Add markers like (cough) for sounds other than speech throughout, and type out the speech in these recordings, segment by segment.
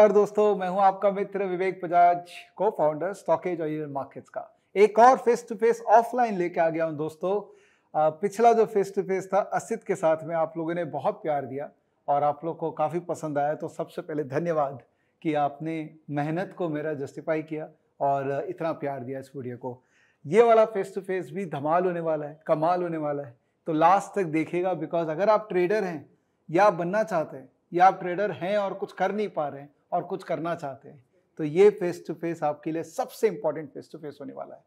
नमस्कार दोस्तों मैं हूं आपका मित्र विवेक बजाज को फाउंडर स्टॉकेज और मार्केट्स का एक और फेस टू फेस ऑफलाइन लेके आ गया हूं दोस्तों पिछला जो फेस टू फेस था असित के साथ में आप लोगों ने बहुत प्यार दिया और आप लोग को काफ़ी पसंद आया तो सबसे पहले धन्यवाद कि आपने मेहनत को मेरा जस्टिफाई किया और इतना प्यार दिया इस वीडियो को ये वाला फेस टू फेस भी धमाल होने वाला है कमाल होने वाला है तो लास्ट तक देखेगा बिकॉज अगर आप ट्रेडर हैं या बनना चाहते हैं या आप ट्रेडर हैं और कुछ कर नहीं पा रहे हैं और कुछ करना चाहते हैं तो ये फेस टू फेस आपके लिए सबसे इंपॉर्टेंट फेस टू फेस होने वाला है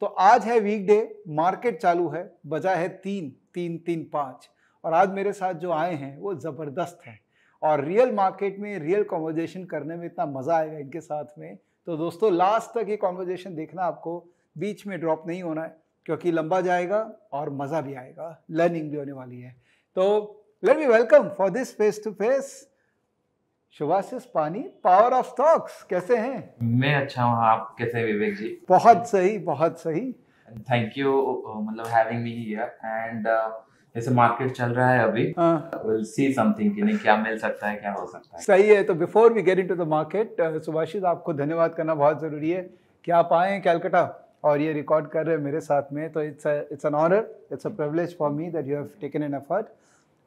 तो आज है वीकडे मार्केट चालू है बजा है तीन तीन तीन पाँच और आज मेरे साथ जो आए हैं वो ज़बरदस्त हैं और रियल मार्केट में रियल कॉन्वर्जेशन करने में इतना मज़ा आएगा इनके साथ में तो दोस्तों लास्ट तक ये कॉन्वर्जेशन देखना आपको बीच में ड्रॉप नहीं होना है क्योंकि लंबा जाएगा और मज़ा भी आएगा लर्निंग भी होने वाली है तो let me welcome for this face to face Shubhashish Pani power of stocks कैसे हैं मैं अच्छा हूँ आप कैसे विवेक जी बहुत सही बहुत सही थैंक यू मतलब हैविंग मी हियर एंड जैसे मार्केट चल रहा है अभी विल सी समथिंग कि नहीं क्या मिल सकता है क्या हो सकता है सही है तो before we get into the market Subhashit आपको धन्यवाद करना बहुत ज़रूरी है कि आप आए हैं कैलकटा और ये रिकॉर्ड कर रहे हैं मेरे साथ में तो it's it's an honour it's a privilege for me that you have taken an effort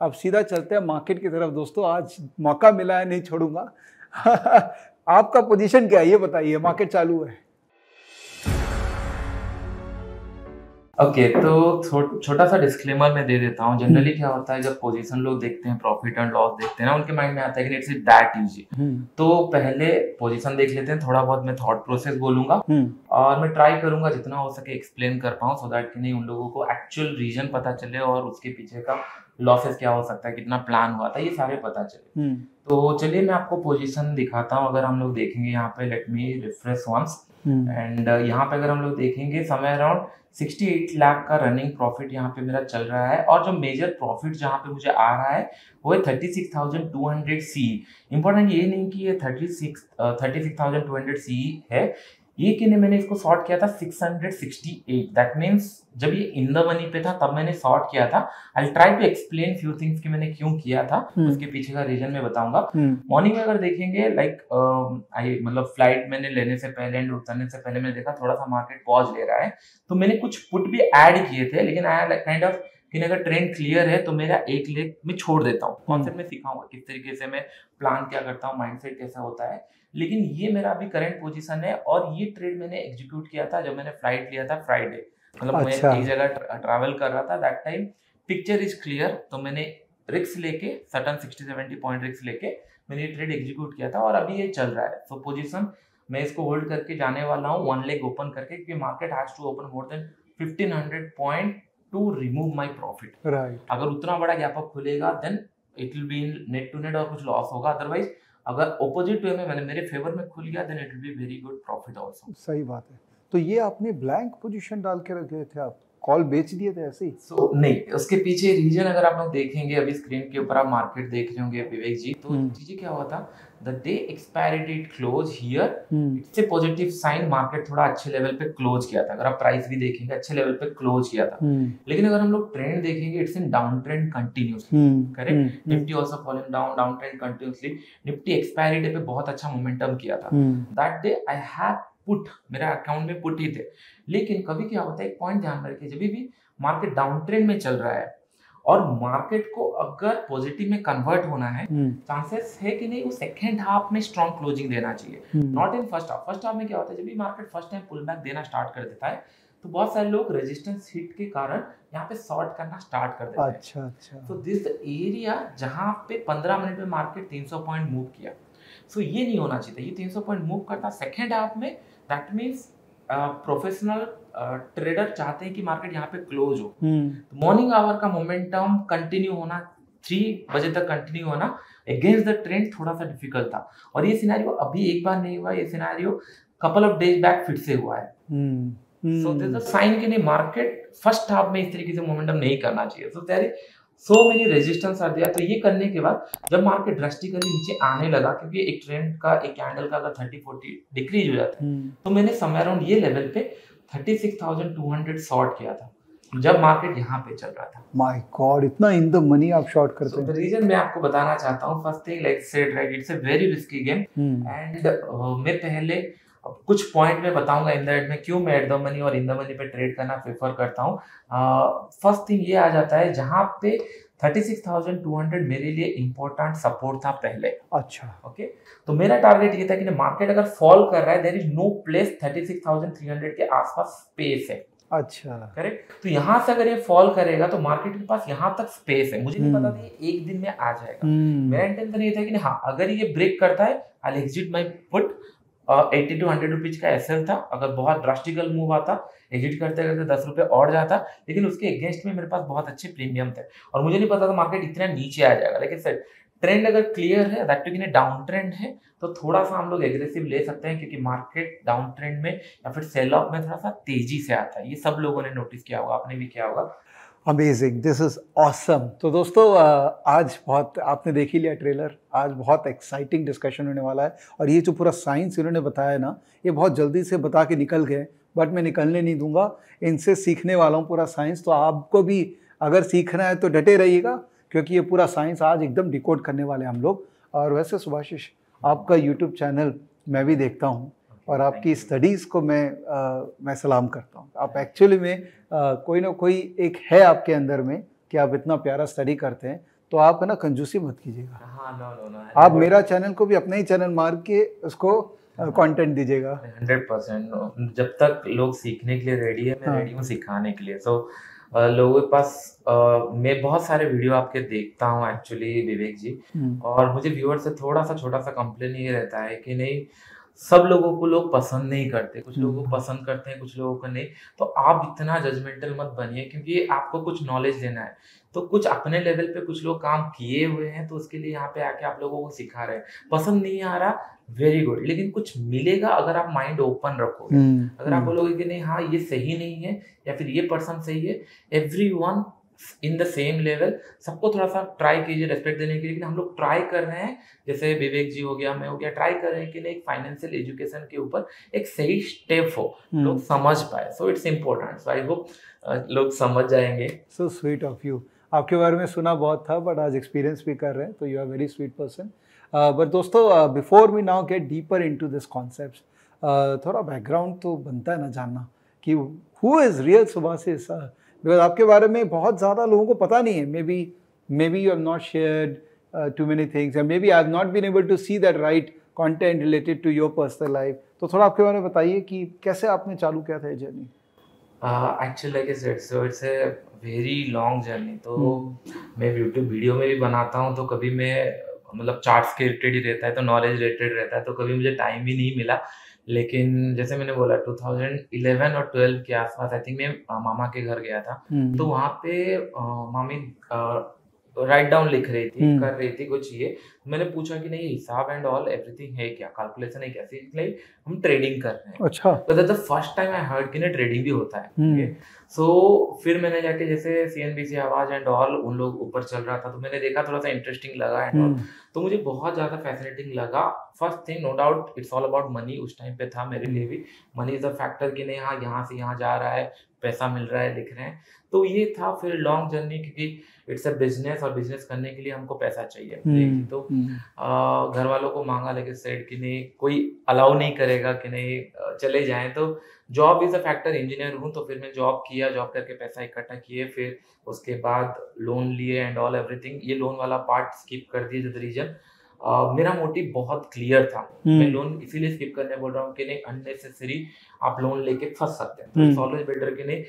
अब सीधा चलते हैं मार्केट की तरफ दोस्तों आज मौका मिला है नहीं छोड़ूंगा (laughs) आपका पोजीशन क्या है ये बताइए मार्केट चालू है ओके okay, तो छोटा सा डिस्क्लेमर मैं दे देता हूँ जनरली हम्म। क्या होता है जब पोजीशन लोग देखते हैं प्रॉफिट एंड लॉस देखते हैं ना उनके माइंड में आता है कि इट्स दैट इजी तो पहले पोजीशन देख लेते हैं थोड़ा बहुत मैं थॉट प्रोसेस बोलूंगा और मैं ट्राई करूंगा जितना हो सके एक्सप्लेन कर पाऊँ सो दैट कि नहीं उन लोगों को एक्चुअल रीजन पता चले और उसके पीछे का लॉसेस क्या हो सकता है कितना प्लान हुआ था ये सारे पता चले हम्म। तो चलिए मैं आपको पोजिशन दिखाता हूँ अगर हम लोग देखेंगे यहाँ पे let me refresh once and hmm. uh, यहाँ पे अगर हम लोग देखेंगे समय अराउंड 68 लाख का रनिंग प्रॉफिट यहाँ पे मेरा चल रहा है और जो मेजर प्रॉफिट जहाँ पे मुझे आ रहा है वो है thirty six thousand two hundred C important ये नहीं कि ये thirty six thirty six thousand two hundred C है ये कि मैंने इसको शॉर्ट किया था 668 दैट मींस जब ये इन द मनी पे था तब मैंने शॉर्ट किया था I will try to explain few things कि मैंने क्यों किया था hmm. उसके पीछे का रीजन मैं बताऊंगा मॉर्निंग hmm. में अगर देखेंगे लाइक आई um, मतलब फ्लाइट मैंने लेने से पहले एंड उतरने से पहले मैंने देखा थोड़ा सा मार्केट पॉज ले रहा है तो मैंने कुछ पुट भी एड किए थे लेकिन आई काइंड ऑफ लेकिन अगर ट्रेन क्लियर है तो मेरा एक लेग मैं छोड़ देता हूँ कॉन्सेप्ट में सिखाऊंगा किस तरीके से मैं प्लान क्या करता हूँ माइंड कैसा होता है लेकिन ये मेरा अभी करंट पोजिशन है और ये ट्रेड मैंने एग्जीक्यूट किया था जब मैंने फ्लाइट लिया था फ्राइडे मतलब अच्छा। मैं एक जगह ट्रैवल कर रहा था that time picture is clear तो मैंने रिक्स लेके सटन सिक्सटी सेवेंटी पॉइंट रिक्स लेके मैंने ये ट्रेड एग्जीक्यूट किया था और अभी ये चल रहा है सो so, पोजीशन मैं इसको होल्ड करके जाने वाला हूँ वन लेग ओपन करके क्योंकि market has to open more than fifteen hundred point to remove my profit right अगर उतना बड़ा गैप अप खुलेगा then it will be net to net और कुछ लॉस होगा अदरवाइज अगर ऑपोजिट वे में मेरे फेवर में खुल गया then it will be very good profit also सही बात है तो ये आपने ब्लैंक पोजिशन डाल के रखे थे आप कॉल बेच दिए थे ऐसे ही so, नहीं उसके पीछे रीजन अगर आप लोग देखेंगे अभी स्क्रीन के ऊपर आप मार्केट देख रहे होंगे विवेक जी तो चीजें हम्म। क्या हुआ था the day expiry date close here इससे पॉजिटिव साइन मार्केट थोड़ा अच्छे लेवल पे क्लोज किया था अगर आप प्राइस भी देखेंगे अच्छे लेवल पे क्लोज किया था hmm. लेकिन अगर हम लोग ट्रेंड देखेंगे it's in down trend continuously correct Nifty also following down down trend continuously Nifty expiry day पे बहुत अच्छा मोमेंटम किया था that day I have put मेरा अकाउंट में पुट ही थे लेकिन कभी क्या होता है एक पॉइंट ध्यान में रखिए जब भी मार्केट डाउन ट्रेंड में चल रहा है और मार्केट को अगर पॉजिटिव में कन्वर्ट होना है चांसेस हम्म। है कि नहीं वो सेकेंड हाफ में स्ट्रॉन्ग क्लोजिंग देना चाहिए not in first half first half में क्या होता है जब भी market first time pull back देना स्टार्ट कर देता है तो बहुत सारे लोग रेजिस्टेंस हिट के कारण यहाँ पे शॉर्ट करना स्टार्ट कर देते हैं अच्छा अच्छा तो दिस एरिया जहाँ पे पंद्रह मिनट में मार्केट तीन सौ पॉइंट मूव किया सो so, ये नहीं होना चाहिए ये तीन सौ पॉइंट मूव करता सेकेंड हाफ में दैट मीन्स प्रोफेशनल ट्रेडर चाहते हैं कि मार्केट यहाँ पे क्लोज हो मॉर्निंग हम्म। आवर तो का मोमेंटम कंटिन्यू होना थ्री बजे तक कंटिन्यू होना अगेंस्ट द ट्रेंड थोड़ा सा डिफिकल्ट था और ये सिनेरियो अभी एक बार नहीं हुआ ये scenario couple of days back फिर से हुआ है सो दिस साइन के लिए मार्केट फर्स्ट हाफ में इस तरीके से मोमेंटम नहीं करना चाहिए सो तेरे सो मेनी रेजिस्टेंस आ दिया तो ये करने के बाद जब मार्केट ड्रस्टिकली नीचे आने लगा क्योंकि एक ट्रेंड का एक कैंडल का अगर थर्टी फोर्टी डिक्रीज हो जाता है हम्म। तो मैंने समय अराउंड ये लेवल पे 36,200 शॉर्ट किया था जब मार्केट यहाँ पे चल रहा था गॉड इतना इन द मनी आप शॉर्ट करते हैं रीजन मैं आपको बताना चाहता हूँ first thing like said right it's a very risky game and मैं पहले कुछ पॉइंट में बताऊंगा इन द में क्यों मैं एट द मनी और इन द मनी पे ट्रेड करना प्रेफर करता हूँ फर्स्ट uh, थिंग ये आ जाता है जहाँ पे 36,200 मेरे लिए इंपॉर्टेंट सपोर्ट था पहले अच्छा ओके okay? तो मेरा टारगेट ये था कि मार्केट अगर फॉल कर रहा है देर इज नो प्लेस 36,300 के आसपास स्पेस है अच्छा करेक्ट तो यहाँ से अगर ये फॉल करेगा तो मार्केट के पास यहाँ तक स्पेस है मुझे नहीं पता हम्म। था ये एक दिन में आ जाएगा हम्म। मेरा इंटेंशन ये था कि हाँ अगर ये ब्रेक करता है I exit my put eighty two hundred rupees का एसएल था अगर बहुत ड्रास्टिकल मूव आता एग्जिट करते करते दस रुपये और जाता लेकिन उसके अगेंस्ट में मेरे पास बहुत अच्छे प्रीमियम थे और मुझे नहीं पता था मार्केट इतना नीचे आ जाएगा लेकिन सर ट्रेंड अगर क्लियर है दैट टू डाउन ट्रेंड है तो थोड़ा सा हम लोग एग्रेसिव ले सकते हैं क्योंकि मार्केट डाउन ट्रेंड में या फिर सेल ऑफ में थोड़ा सा तेजी से आता है ये सब लोगों ने नोटिस किया होगा आपने भी किया होगा अमेजिंग दिस इज ऑसम तो दोस्तों आज बहुत आपने देख ही लिया ट्रेलर आज बहुत एक्साइटिंग डिस्कशन होने वाला है और ये जो पूरा साइंस इन्होंने बताया ना ये बहुत जल्दी से बता के निकल गए बट मैं निकलने नहीं दूंगा इनसे सीखने वाला हूँ पूरा साइंस तो आपको भी अगर सीखना है तो डटे रहिएगा क्योंकि ये पूरा साइंस आज एकदम डिकोड करने वाले हैं हम लोग और वैसे सुभाषिश आपका यूट्यूब चैनल मैं भी देखता हूँ और आपकी स्टडीज़ को मैं आ, मैं सलाम करता हूँ आप एक्चुअली में आ, कोई ना कोई एक है आपके अंदर में कि आप इतना प्यारा स्टडी करते हैं तो आप है ना कंजूसी मत कीजिएगा हाँ, नो, नो, आप मेरा चैनल को भी अपना ही चैनल मार के उसको कंटेंट दीजिएगा हंड्रेड परसेंट जब तक लोग सीखने के लिए रेडी है मैं हाँ. रेडी हूँ सिखाने के लिए तो लोगों के पास मैं बहुत सारे वीडियो आपके देखता हूँ एक्चुअली विवेक जी हम्म। और मुझे व्यूअर से थोड़ा सा छोटा सा कंप्लेन ये रहता है कि नहीं सब लोगों को लोग पसंद नहीं करते कुछ लोगों को हम्म। पसंद करते हैं कुछ लोगों को नहीं तो आप इतना जजमेंटल मत बनिए क्योंकि आपको कुछ नॉलेज देना है तो कुछ अपने लेवल पे कुछ लोग काम किए हुए हैं तो उसके लिए यहाँ पे आके आप लोगों को सिखा रहे हैं पसंद नहीं आ रहा वेरी गुड लेकिन कुछ मिलेगा अगर आप माइंड ओपन रखो अगर आप हम्म। बोलोगे कि नहीं हाँ ये सही नहीं है या फिर ये पर्सन सही है every one in the same level सबको थोड़ा सा ट्राई कीजिए रेस्पेक्ट देने के लिए हम लोग ट्राई कर रहे हैं जैसे विवेक जी हो गया मैं हो गया ट्राई कर रहे हैं कि नहीं फाइनेंशियल एजुकेशन के ऊपर एक सही स्टेप हो हम्म। लोग समझ पाए so it's important so I hope लोग समझ जाएंगे सो स्वीट ऑफ यू आपके बारे में सुना बहुत था बट आज एक्सपीरियंस भी कर रहे हैं तो you are very sweet person but दोस्तों before we now get deeper in to this concept थोड़ा बैकग्राउंड तो बनता है ना जानना कि who is real sir because आपके बारे में बहुत ज़्यादा लोगों को पता नहीं है maybe maybe you have not share too many things maybe I have not been able to see that right content related to your personal life तो थोड़ा आपके बारे में बताइए कि कैसे आपने चालू किया था ये जर्नी वेरी लॉन्ग जर्नी तो hmm. मैं यूट्यूब वीडियो में भी बनाता हूँ तो कभी मैं मतलब चार्ट्स के रिलेटेड ही रहता है तो नॉलेज रिलेटेड रहता है तो कभी मुझे टाइम भी नहीं मिला लेकिन जैसे मैंने बोला 2011 और 12 के आसपास आई थिंक मैं मामा के घर गया था हम्म। तो वहाँ पे मामी राइट डाउन लिख रही थी हम्म। कर रही थी कुछ ये मैंने पूछा कि नहीं हिसाब एंड ऑल एवरीथिंग है क्या कैलकुलेशन है कैसे लाइक हम ट्रेडिंग कर रहे हैं अच्छा तो that the first time I heard कि ना ट्रेडिंग भी होता है सो हम्म। so, फिर मैंने जाके जैसे सीएनबीसी आवाज एंड ऑल उन लोग ऊपर चल रहा था तो मैंने देखा थोड़ा सा इंटरेस्टिंग लगा एंड ऑल हम्म। तो मुझे बहुत ज्यादा फैसिनेटिंग लगा first thing no doubt it's all about money उस टाइम पे था मेरे लिए भी मनी इज अ फैक्टर कि नहीं हाँ यहाँ से यहाँ जा रहा है पैसा मिल रहा है दिख रहे हैं तो ये था फिर लॉन्ग जर्नी क्योंकि इट्स अ बिजनेस और बिजनेस करने के लिए हमको पैसा चाहिए हुँ, हम्म, तो हुँ. हम्म। घर वालों को मांगा लेकिन सेट कि नहीं कोई अलाउ नहीं करेगा कि नहीं चले जाएं तो job is a factor engineer हूँ तो फिर मैं जॉब किया जॉब करके पैसा इकट्ठा किए फिर उसके बाद लोन लिए एंड ऑल एवरीथिंग ये लोन वाला पार्ट स्किप कर दिए द रीजन Uh, मेरा मोटिव बहुत क्लियर था हम्म। मैं लोन इसीलिए स्किप करने बोल रहा हूँ कि नहीं अननेसेसरी आप लोन लेके फंस सकते हैं तो इट्स ऑलवेज बेटर कि नहीं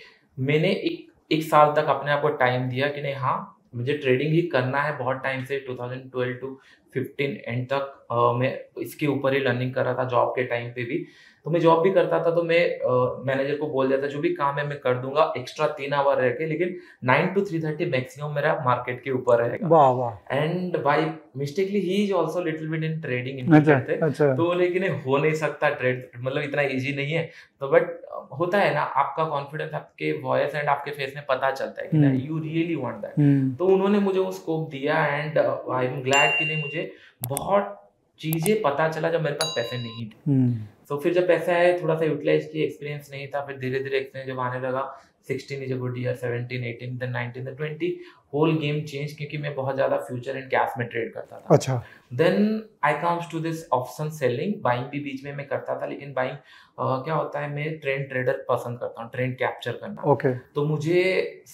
मैंने एक एक साल तक अपने आप को टाइम दिया कि नहीं हाँ मुझे ट्रेडिंग ही करना है बहुत टाइम से 2012 टू 15 एंड तक आ, मैं इसके ऊपर ही लर्निंग कर रहा था जॉब के टाइम पे भी तो मैं जॉब भी करता था तो मैं मैनेजर को बोल देता जो भी काम है मैं कर दूंगा एक्स्ट्रा तीन आवर रह के लेकिन nine two three thirty maximum मेरा मार्केट के ऊपर रहेगा and by mistakenly he is also little bit in trading तो लेकिन हो नहीं सकता ट्रेड मतलब इतना ईजी नहीं है तो बट होता है ना आपका कॉन्फिडेंस आपके वॉइस एंड आपके फेस में पता चलता है कि यू रियली वांट दैट तो उन्होंने मुझे वो स्कोप दिया एंड आई एम ग्लैड कि नहीं मुझे बहुत चीजें पता चला जब मेरे पास पैसे नहीं थे हम्म। तो फिर जब पैसा आया थोड़ा सा यूटिलाइज किया एक्सपीरियंस नहीं था फिर धीरे धीरे एक्सपीरियंस जब आने लगा sixteen is a good year seventeen eighteen then nineteen then twenty whole game change क्योंकि मैं बहुत ज़्यादा फ्यूचर एंड कैश में ट्रेड करता था अच्छा then I comes to this option selling buying भी बीच में मैं करता था लेकिन बाइंग uh, क्या होता है मैं ट्रेंड ट्रेडर पसंद करता हूँ ट्रेंड कैप्चर करना ओके okay. तो मुझे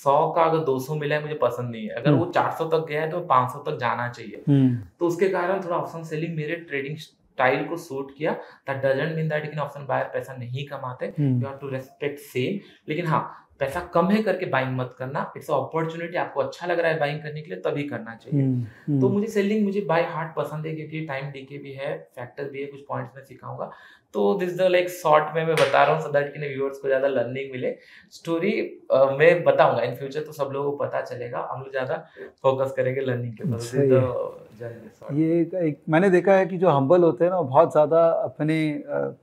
सौ का अगर दो सौ मिला है मुझे पसंद नहीं है अगर hmm. वो चार सौ तक गया है तो पाँच सौ तक जाना चाहिए hmm. तो उसके कारण थोड़ा ऑप्शन सेलिंग मेरे ट्रेडिंग स्टाइल को सूट किया दैट डजेंट मीन दैट लेकिन ऑप्शन बायर पैसा नहीं कमाते you have to respect same लेकिन हाँ पैसा कम है करके बाइंग मत करना इट्स अपॉर्चुनिटी आपको अच्छा लग रहा है बाइंग करने के लिए तभी करना चाहिए hmm. तो मुझे सेलिंग मुझे बाय हार्ट पसंद है क्योंकि टाइम डीके भी है फैक्टर भी है कुछ पॉइंट्स में सिखाऊंगा तो दिस द लाइक शॉर्ट में मैं बता रहा हूँ सदा कि व्यूअर्स को ज़्यादा लर्निंग मिले स्टोरी uh, मैं बताऊंगा इन फ्यूचर तो सब लोगों को पता चलेगा हम लोग ज़्यादा फोकस करेंगे लर्निंग के तो ये एक मैंने देखा है कि जो हम्बल होते हैं ना बहुत ज़्यादा अपने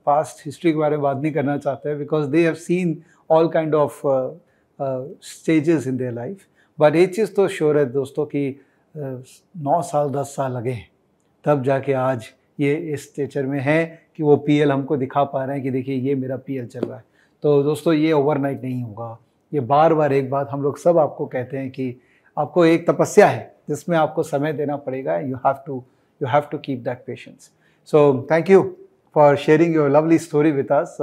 पास्ट हिस्ट्री के बारे में बात नहीं करना चाहते हैं because they have seen all kind of stages in their life but एक चीज़ तो श्योर है दोस्तों कि uh, नौ साल दस साल लगे तब जाके आज ये इस स्टेचर में है कि वो पीएल हमको दिखा पा रहे हैं कि देखिए ये मेरा पीएल चल रहा है तो दोस्तों ये ओवरनाइट नहीं होगा ये बार बार एक बात हम लोग सब आपको कहते हैं कि आपको एक तपस्या है जिसमें आपको समय देना पड़ेगा you have to you have to keep that patience so thank you for sharing your lovely story with us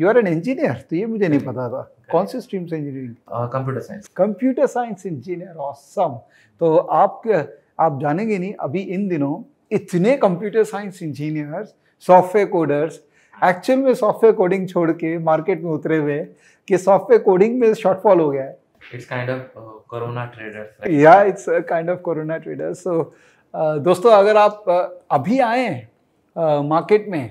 you are an engineer तो ये मुझे नहीं पता था कौन सी स्ट्रीम से engineering computer science computer science engineer awesome तो आप आप जानेंगे नहीं अभी इन दिनों इतने computer science engineers software coders actual में सॉफ्टवेयर कोडिंग छोड़ के मार्केट में उतरे हुए कि सॉफ्टवेयर कोडिंग में शॉर्टफॉल हो गया है it's kind of corona trader या it's kind of corona traders so दोस्तों अगर आप uh, अभी आए मार्केट uh, में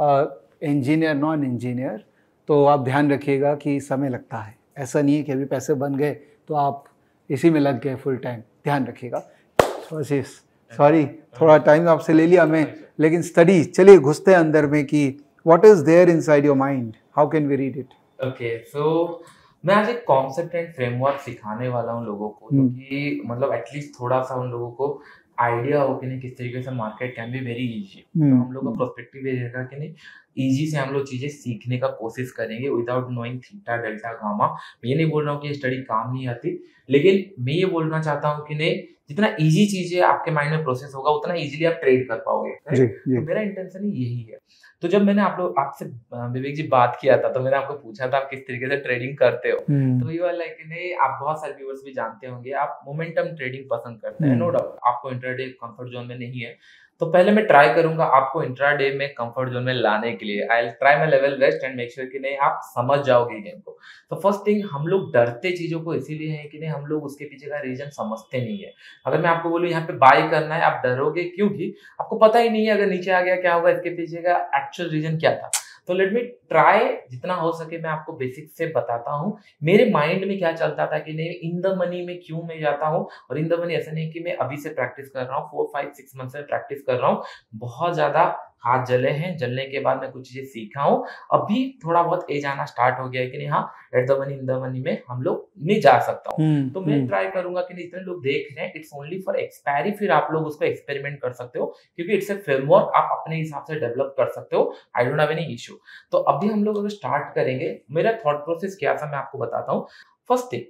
uh, इंजीनियर नॉन इंजीनियर तो आप ध्यान रखिएगा कि समय लगता है ऐसा नहीं है कि अभी पैसे बन गए तो आप इसी में लग गए फुल टाइम ध्यान रखिएगा सॉरी थोड़ा टाइम आपसे ले लिया मैं लेकिन स्टडी चलिए घुसते हैं अंदर में कि what is there inside your mind how can we read it okay so मैं आज एक कॉन्सेप्ट एंड फ्रेमवर्क सिखाने वाला हूँ लोगों को क्योंकि हम्म। मतलब एटलीस्ट थोड़ा सा उन लोगों को आइडिया हो कि नहीं किस तरीके से market can be very easy हम लोग का प्रोस्पेक्टिव ये रहेगा कि नहीं इजी से हम लोग चीज़ें सीखने का कोशिश करेंगे without knowing theta delta gamma मैं ये नहीं बोल रहा हूँ कि स्टडी काम नहीं आती लेकिन मैं ये बोलना चाहता हूँ कि नहीं जितना इजी चीजें आपके माइंड में प्रोसेस होगा उतना इजीली आप ट्रेड कर पाओगे जी, जी. तो मेरा इंटेंशन यही है तो जब मैंने आप लोग आपसे विवेक जी बात किया था तो मैंने आपको पूछा था आप किस तरीके से ट्रेडिंग करते हो हम्म। तो ये वाला कि नहीं आप बहुत सारे व्यूवर्स भी जानते होंगे आप मोमेंटम ट्रेडिंग पसंद करते हैं नो हम्म। डाउट आपको इंटरडे कंफर्ट जोन में नहीं है तो पहले मैं ट्राई करूंगा आपको इंट्राडे में कंफर्ट जोन में लाने के लिए I try my level best and make sure कि नहीं आप समझ जाओगे गेम को तो फर्स्ट थिंग हम लोग डरते चीज़ों को इसीलिए है कि नहीं हम लोग उसके पीछे का रीजन समझते नहीं है अगर मैं आपको बोलूँ यहाँ पे बाय करना है आप डरोगे क्योंकि आपको पता ही नहीं है अगर नीचे आ गया क्या होगा इसके पीछे का एक्चुअल रीजन क्या था तो लेट मी ट्राई जितना हो सके मैं आपको बेसिक से बताता हूँ मेरे माइंड में क्या चलता था कि नहीं इन द मनी में क्यों मैं जाता हूँ और इन द मनी ऐसा नहीं कि मैं अभी से प्रैक्टिस कर रहा हूँ फोर फाइव सिक्स मंथ से प्रैक्टिस कर रहा हूँ बहुत ज़्यादा हाथ जले हैं जलने के बाद मैं कुछ चीजें सीखा हूँ अभी थोड़ा बहुत ए जाना स्टार्ट हो गया है कि नहीं हाँ at the money in the money में हम लोग नहीं जा सकता हूँ हम्म, तो मैं ट्राई हम्म। करूंगा कि नहीं इतने लोग देख रहे हैं इट्स ओनली फॉर एक्सपायरी फिर आप लोग उसको एक्सपेरिमेंट कर सकते हो क्योंकि इट्स ए फ्रेमवर्क आप अपने हिसाब से डेवलप कर सकते हो I don't have any issue तो अभी हम लोग अगर स्टार्ट करेंगे मेरा थॉट प्रोसेस क्या था मैं आपको बताता हूँ फर्स्ट थिंग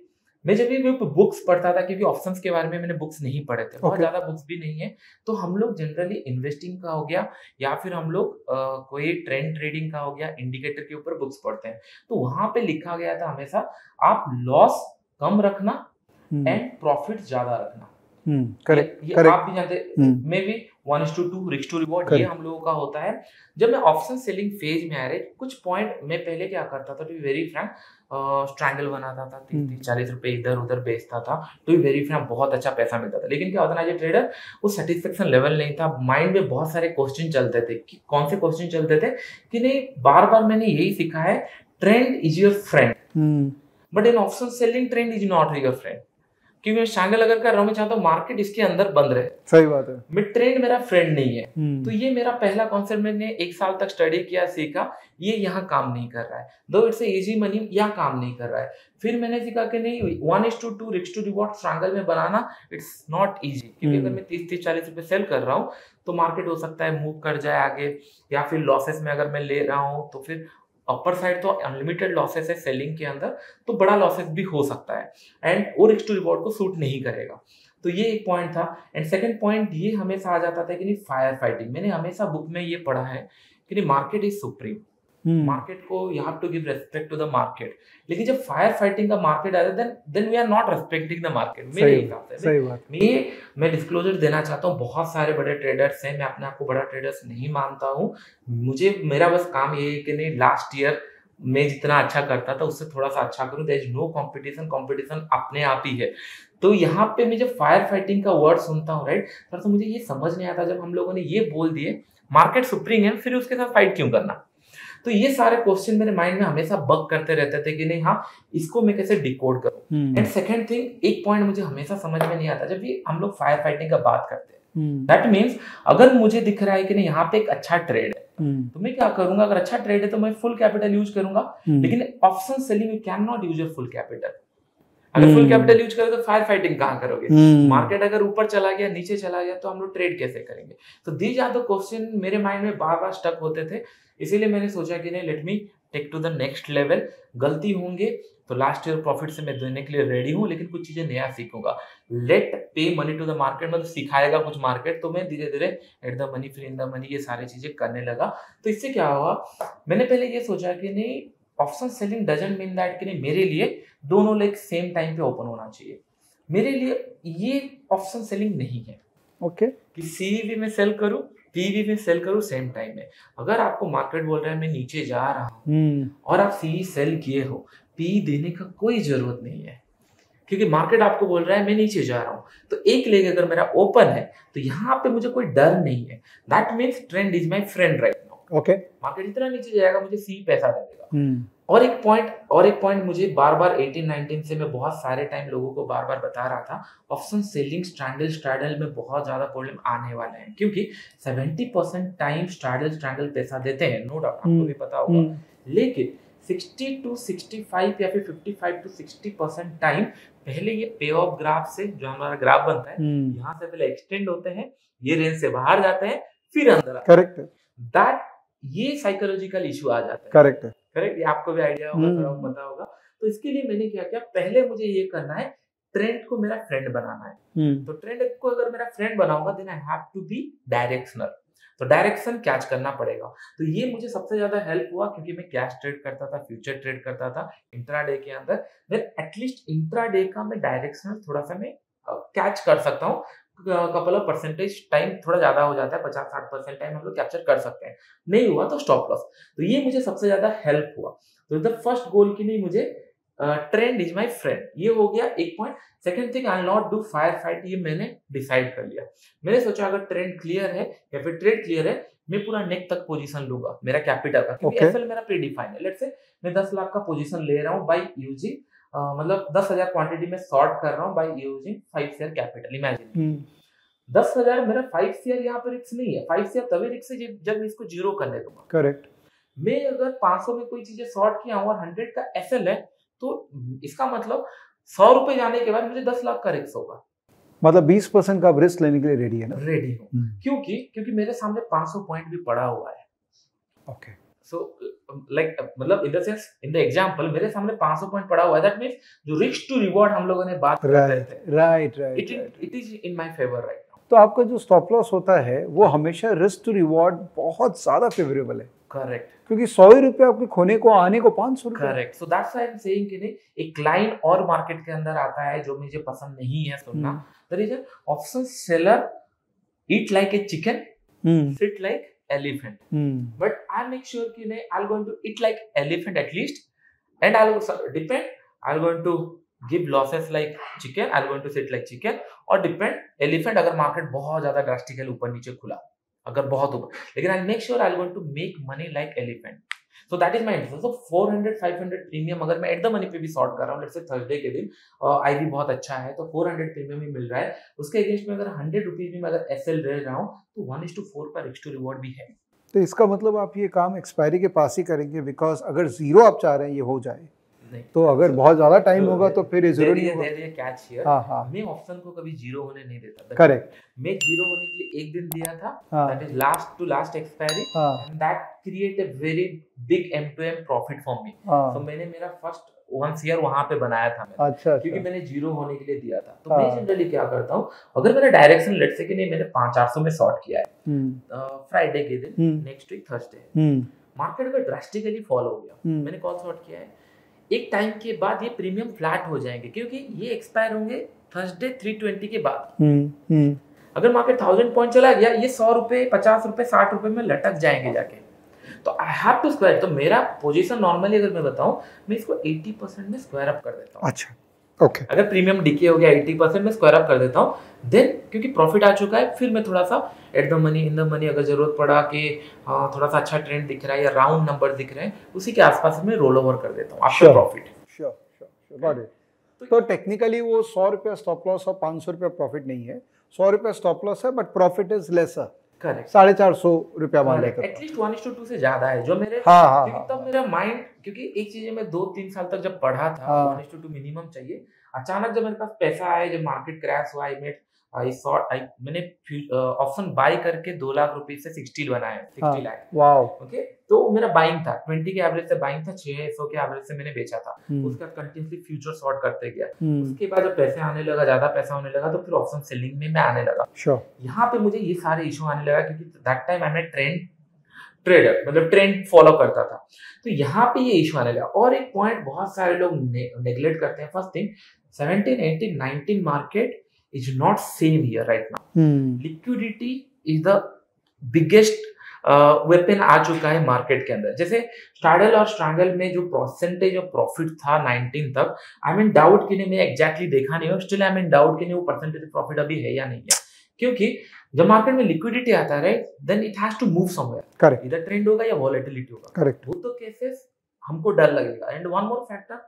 मैं जब भी बुक्स पढ़ता था क्योंकि ऑप्शंस के बारे में मैंने बुक्स नहीं पढ़े थे okay. बहुत ज़्यादा बुक्स भी नहीं है तो हम लोग जनरली इन्वेस्टिंग का हो गया या फिर हम लोग कोई ट्रेंड ट्रेडिंग का हो गया इंडिकेटर के ऊपर बुक्स पढ़ते हैं तो वहां पे लिखा गया था हमेशा आप लॉस कम रखना एंड हम्म। प्रॉफिट ज्यादा रखना करेक्ट हम्म, ये, ये आप भी जानते मे हम्म। मैं ऑप्शन स्ट्रैंगल बनाता था तीस हम्म। तीस चालीस रुपए इधर उधर बेचता था तो भी वेरी फ्रेम बहुत अच्छा पैसा मिलता था लेकिन क्या होता ना एज ट्रेडर वो सेटिस्फेक्शन लेवल नहीं था माइंड में बहुत सारे क्वेश्चन चलते थे कि कौन से क्वेश्चन चलते थे कि नहीं बार बार मैंने यही सीखा है trend is your friend but in option selling trend is not your friend क्योंकि शांगल अगर कर रहा हूँ मैं चाहता हूँ मार्केट इसके अंदर बंद रहे सही बात है मिड ट्रेंड मेरा फ्रेंड नहीं है हम्म। तो ये मेरा पहला कॉन्सेप्ट मैंने एक साल तक स्टडी किया सीखा ये यहाँ काम नहीं कर रहा है दो इट्स इजी मनी यहाँ काम नहीं कर रहा है फिर मैंने सीखा कि नहीं वन इज टू टू रिक्स टू रिवॉर्ड स्ट्रांगल में बनाना इट्स नॉट ईजी क्योंकि अगर हम्म। मैं तीस तीस चालीस रुपए सेल कर रहा हूँ तो मार्केट हो सकता है मूव कर जाए आगे या फिर लॉसेस में अगर मैं ले रहा हूँ तो फिर अपर साइड तो अनलिमिटेड लॉसेस है सेलिंग के अंदर तो बड़ा लॉसेस भी हो सकता है एंड वो रिक्स टू रिवॉर्ड को सूट नहीं करेगा तो ये एक पॉइंट था एंड सेकंड पॉइंट ये हमेशा आ जाता था कि नहीं फायर फाइटिंग मैंने हमेशा बुक में ये पढ़ा है कि नहीं market is supreme market hmm. को you have to give respect to the market लेकिन जब फायर फाइटिंग का मार्केट आता है then then we are not respecting the market मेरे हिसाब से सही बात मैं मैं डिस्क्लोजर देना चाहता हूँ बहुत सारे बड़े ट्रेडर्स हैं मैं अपने आप को बड़ा ट्रेडर्स नहीं मानता हूँ मुझे मेरा बस काम ये है कि नहीं लास्ट ईयर मैं जितना अच्छा करता था उससे थोड़ा सा अच्छा करूं there is no competition competition अपने आप ही है तो यहाँ पे मैं जब फायर फाइटिंग का वर्ड सुनता हूँ राइट सर तो मुझे ये समझ नहीं आता जब हम लोगों ने ये बोल दिए मार्केट सुप्रीम है फिर उसके साथ फाइट क्यों करना तो ये सारे क्वेश्चन मेरे माइंड में हमेशा बग करते रहते थे कि नहीं हाँ इसको मैं कैसे डिकोड करूँ एंड सेकेंड थिंग एक पॉइंट मुझे हमेशा समझ में नहीं आता जब भी हम लोग फायर फाइटिंग का बात करते हैं दैट हम्म। मीन्स अगर मुझे दिख रहा है कि नहीं यहाँ पे एक अच्छा ट्रेड हम्म। तो अच्छा है तो मैं क्या करूंगा अगर अच्छा ट्रेड है तो मैं फुल कैपिटल यूज करूंगा लेकिन option selling you can not use your full capital अगर फुल कैपिटल यूज करें तो फायर फाइटिंग कहाँ करोगे मार्केट हम्म। अगर ऊपर चला गया नीचे चला गया तो हम लोग ट्रेड कैसे करेंगे तो दीज आर द क्वेश्चन मेरे माइंड में बार बार स्टक होते थे इसीलिए मैंने सोचा कि नहीं let me take to the next level गलती होंगे तो लास्ट ईयर प्रॉफिट से मैं देने के लिए रेडी हूँ लेकिन कुछ चीजें नया सीखूंगा let pay money to the market मतलब सिखाएगा कुछ मार्केट तो मैं धीरे धीरे at the money free in the money ये सारी चीजें करने लगा तो इससे क्या हुआ मैंने पहले ये सोचा कि नहीं option selling doesn't mean that कि नहीं मेरे लिए दोनों लेग सेम टाइम पे ओपन होना चाहिए मेरे लिए ये ऑप्शन सेलिंग नहीं है ओके okay. कि सीवी में सेल करूं पीवी में सेल करूं सेम टाइम में अगर आपको मार्केट बोल रहा है मैं नीचे जा रहा हूं हम्म। और आप सी सेल किए हो पी देने का कोई जरूरत नहीं है क्योंकि मार्केट आपको बोल रहा है मैं नीचे जा रहा हूं तो एक लेग अगर मेरा ओपन है तो यहाँ पे मुझे कोई डर नहीं है that means trend is my friend right now okay market इतना नीचे जाएगा मुझे सी पैसा लगेगा हम्म। और एक पॉइंट और एक पॉइंट मुझे बार बार 18 19 से मैं बहुत सारे टाइम लोगों को बार बार बता रहा था ऑप्शन सेलिंग स्ट्रैंडल स्ट्रैडल में बहुत ज़्यादा प्रॉब्लम आने वाले हैं क्योंकि 70 परसेंट टाइम स्ट्रैडल स्ट्रैंडल पैसा देते हैं नो डाउट आपको हम्म, भी पता होगा हम्म। लेकिन 60 टू 65 या फिर 55 टू 60 परसेंट टाइम पहले ये पे ऑफ ग्राफ से जो हमारा ग्राफ बनता है हम्म। यहाँ से पहले एक्सटेंड होते हैं ये रेंज से बाहर जाते हैं फिर अंदर करेक्ट दैट ये साइकोलॉजिकल इशू आ जाता है करेक्ट करेक्ट आपको भी आइडिया होगा हम्म। थोड़ा पता होगा तो इसके लिए मैंने क्या किया पहले मुझे ये करना है ट्रेंड को मेरा फ्रेंड बनाना है हम्म। तो ट्रेंड को अगर मेरा फ्रेंड बनाऊंगा then I have to be directional तो डायरेक्शन कैच करना पड़ेगा तो ये मुझे सबसे ज्यादा हेल्प हुआ क्योंकि मैं कैश ट्रेड करता था फ्यूचर ट्रेड करता था इंट्रा के अंदर देन एटलीस्ट इंट्रा का मैं डायरेक्शनल थोड़ा सा मैं कैच कर सकता हूँ कपल ऑफ परसेंटेज टाइम थोड़ा ज्यादा हो जाता है पचास साठ परसेंट टाइम हम लोग कैप्चर कर सकते हैं नहीं हुआ तो स्टॉप लॉस तो ये मुझे सबसे ज्यादा हेल्प हुआ तो द फर्स्ट गोल की नहीं मुझे ट्रेंड इज माई फ्रेंड ये हो गया एक point second thing I not do fire fight ये मैंने डिसाइड कर लिया मैंने सोचा अगर ट्रेंड क्लियर है या फिर ट्रेड क्लियर है मैं पूरा नेक तक पोजीशन लूंगा मेरा कैपिटल का क्योंकि okay. मेरा प्रीडिफाइन है लेट्स से मैं दस लाख का पोजीशन ले रहा हूँ बाय यूजिंग मतलब दस हजार क्वांटिटी में सॉर्ट कर रहा हूँ by using five share capital imagine दस हजार मेरा फाइव शेयर यहाँ पर रिक्स नहीं है फाइव शेयर तभी रिक्स है जब मैं इसको जीरो करने दूंगा करेक्ट मैं अगर पांच सौ में कोई चीजें सॉर्ट किया हूँ और हंड्रेड का एस है तो इसका मतलब सौ रुपए जाने के बाद मुझे दस लाख का रिक्स होगा मतलब 20 परसेंट का रिस्क लेने के लिए रेडी है ना रेडी हूँ हम्म। क्योंकि क्योंकि मेरे सामने 500 पॉइंट भी पड़ा हुआ है okay okay. So like um, uh, मतलब in the sense in the example मेरे सामने 500 पॉइंट पड़ा हुआ है दैट मींस जो रिस्क टू रिवॉर्ड हम लोगों ने बात right right right it is in my favour right now तो आपका जो स्टॉप लॉस होता है वो हमेशा रिस्क टू रिवॉर्ड बहुत ज्यादा फेवरेबल है करेक्ट क्योंकि सौ ही रुपये आपके खोने को आने को पांच सौ correct so that's I am saying कि नहीं एक लाइन और मार्केट के अंदर आता है जो मुझे पसंद नहीं है सुनना there is option seller eat like a chicken sit like elephant. Mm. But I make sure कि नहीं I'll going to eat like elephant at least, and I'll depend I'll going to give losses like chicken, I'll going to sit like chicken, Or depend elephant अगर market बहुत ज़्यादा drastically ऊपर नीचे खुला अगर बहुत ऊपर लेकिन I make sure I going to make money like elephant so that is my interest so four hundred five hundred premium अगर मैं एट द मनी पे भी शॉर्ट कर रहा हूँ थर्सडे के दिन आई भी बहुत अच्छा है तो फोर हंड्रेड प्रीमियम ही मिल रहा है उसके अगेंस्ट में अगर हंड्रेड रुपीज में अगर एस एल रह रहा हूँ तो वन इज टू फोर पर एक्स टू रिवॉर्ड भी है तो इसका मतलब आप ये काम एक्सपायरी के पास ही करेंगे बिकॉज अगर जीरो आप चाह रहे हैं ये हो जाए तो अगर बहुत ज्यादा टाइम तो होगा तो फिर जरूरी कैच हाँ, हाँ। मैं ऑप्शन को कभी जीरो होने नहीं देता करेक्ट मैं जीरो होने के लिए एक दिन दिया था that is last to last expiry and that create a very big M to M profit for me तो मैंने मेरा फर्स्ट वन शेयर वहां पे बनाया था मैं अच्छा, अच्छा, क्योंकि मैंने जीरो होने के लिए दिया था तो हाँ। मैं जनरली क्या करता हूँ अगर मेरा डायरेक्शन लेट से कि नहीं मैंने पांच चार सौ में शॉर्ट किया है फ्राइडे हम्म। के दिन नेक्स्ट वीक थर्सडे मार्केट में ड्रास्टिकली फॉल हो गया हम्म। मैंने कॉल शॉर्ट किया है एक टाइम के बाद ये प्रीमियम फ्लैट हो जाएंगे क्योंकि ये एक्सपायर होंगे थर्सडे थ्री ट्वेंटी के बाद हुँ, हम्म, हम्म। अगर मार्केट थाउजेंड पॉइंट चला गया ये सौ रुपए पचास रुपए साठ रुपए में लटक जाएंगे जाके तो आई हैव टू स्क्वायर तो मेरा पोजीशन नॉर्मली अगर मैं बताऊं मैं इसको 80 परसेंट में स्क्वायर अप कर देता हूँ अच्छा okay. अगर प्रीमियम डिके हो गया एट्टी परसेंट मैं स्क्वायर अप कर देता हूँ देन क्योंकि प्रॉफिट आ चुका है फिर मैं थोड़ा सा at the money in the money अगर जरूरत पड़ा कि हाँ थोड़ा सा अच्छा ट्रेंड दिख रहा है या राउंड नंबर दिख रहे हैं उसी के आसपास मैं रोल ओवर कर देता हूँ आफ्टर प्रॉफिट तो टेक्निकली तो वो सौ रुपये स्टॉप लॉस और पाँच सौ रुपया प्रॉफिट नहीं है सौ रुपये स्टॉप लॉस है बट प्रॉफिट इज लेसर साढ़े चार सौ रुपया मान लेकर एटलीस्ट वन टू टू से ज्यादा है जो मेरे हाँ हाँ, हाँ तब हाँ। मेरा माइंड क्योंकि एक चीज मैं दो तीन साल तक जब पढ़ा था टू टू मिनिमम चाहिए अचानक जब मेरे पास पैसा आया जब मार्केट क्रैश हुआ आई मेट आई सॉट आई मैंने ऑप्शन बाय करके दो लाख रुपए से सिक्सटी बनाया सिक्सटी हाँ। लाख वाओ ओके तो मेरा बाइंग था ट्वेंटी के एवरेज से बाइंग था छह सौ के एवरेज से मैंने बेचा था हम्म। उसका कंटिन्यूसली फ्यूचर शॉर्ट करते गया हम्म। उसके बाद जब पैसे आने लगा ज्यादा पैसा होने लगा तो फिर ऑप्शन सेलिंग में मैं आने लगा sure. यहाँ पे मुझे ये सारे इशू आने लगा क्योंकि दैट टाइम आई मैं ट्रेंड ट्रेडर मतलब ट्रेंड फॉलो करता था तो यहाँ पे ये इशू आने लगा और एक पॉइंट बहुत सारे लोग नेग्लेक्ट करते हैं first thing seventeen eighteen nineteen market is not same here right now liquidity is the biggest weapon आ चुका है मार्केट के अंदर जैसे स्टार्डल और स्ट्रांगल में जो परसेंटेज ऑफ प्रॉफिट था 19 तक आई मीन डाउट के लिए मैं एग्जैक्टली देखा नहीं हूँ स्टिल आई मीन डाउट के लिए वो परसेंटेज ऑफ प्रॉफिट अभी है या नहीं है क्योंकि जब मार्केट में लिक्विडिटी आता है right then it has to move somewhere correct इधर ट्रेंड होगा या वॉलेटिलिटी होगा करेक्ट वो तो केसेस हमको डर लगेगा and one more factor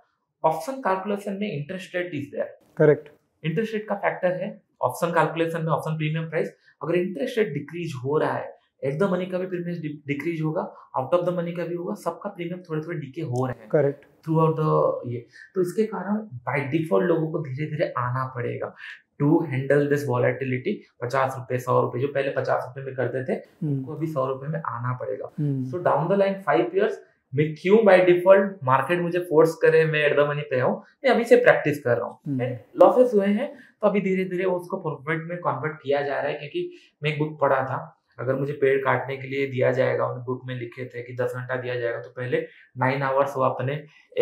option calculation में interest rate is there correct interest rate का फैक्टर है ऑप्शन कैलकुलेशन में ऑप्शन प्रीमियम प्राइस अगर इंटरेस्ट रेट डिक्रीज हो रहा है एट द मनी का भी प्रीमियम डिक्रीज होगा आउट ऑफ द मनी का भी होगा सबका प्रीमियम थोड़े थोड़े डीके हो रहे हैं करेक्ट थ्रू आउट द ये तो इसके कारण बाय डिफॉल्ट लोगों को धीरे धीरे आना पड़ेगा टू हैंडल दिस वॉलेटिलिटी पचास रुपए सौ रुपए जो पहले पचास रुपए में करते थे हम्म। उनको अभी सौ रुपए में आना पड़ेगा so down the line five years मैं क्यों बाय डिफॉल्ट मार्केट मुझे फोर्स करे मैं एट द मनी पे हूँ मैं अभी से प्रैक्टिस कर रहा हूँ लॉसेस हम्म। हुए हैं तो अभी धीरे धीरे उसको प्रॉफिट में कन्वर्ट किया जा रहा है क्योंकि मैं एक बुक पढ़ा था अगर मुझे पेड़ काटने के लिए दिया जाएगा उन बुक में लिखे थे कि दस घंटा दिया जाएगा तो पहले नाइन आवर्स वो अपने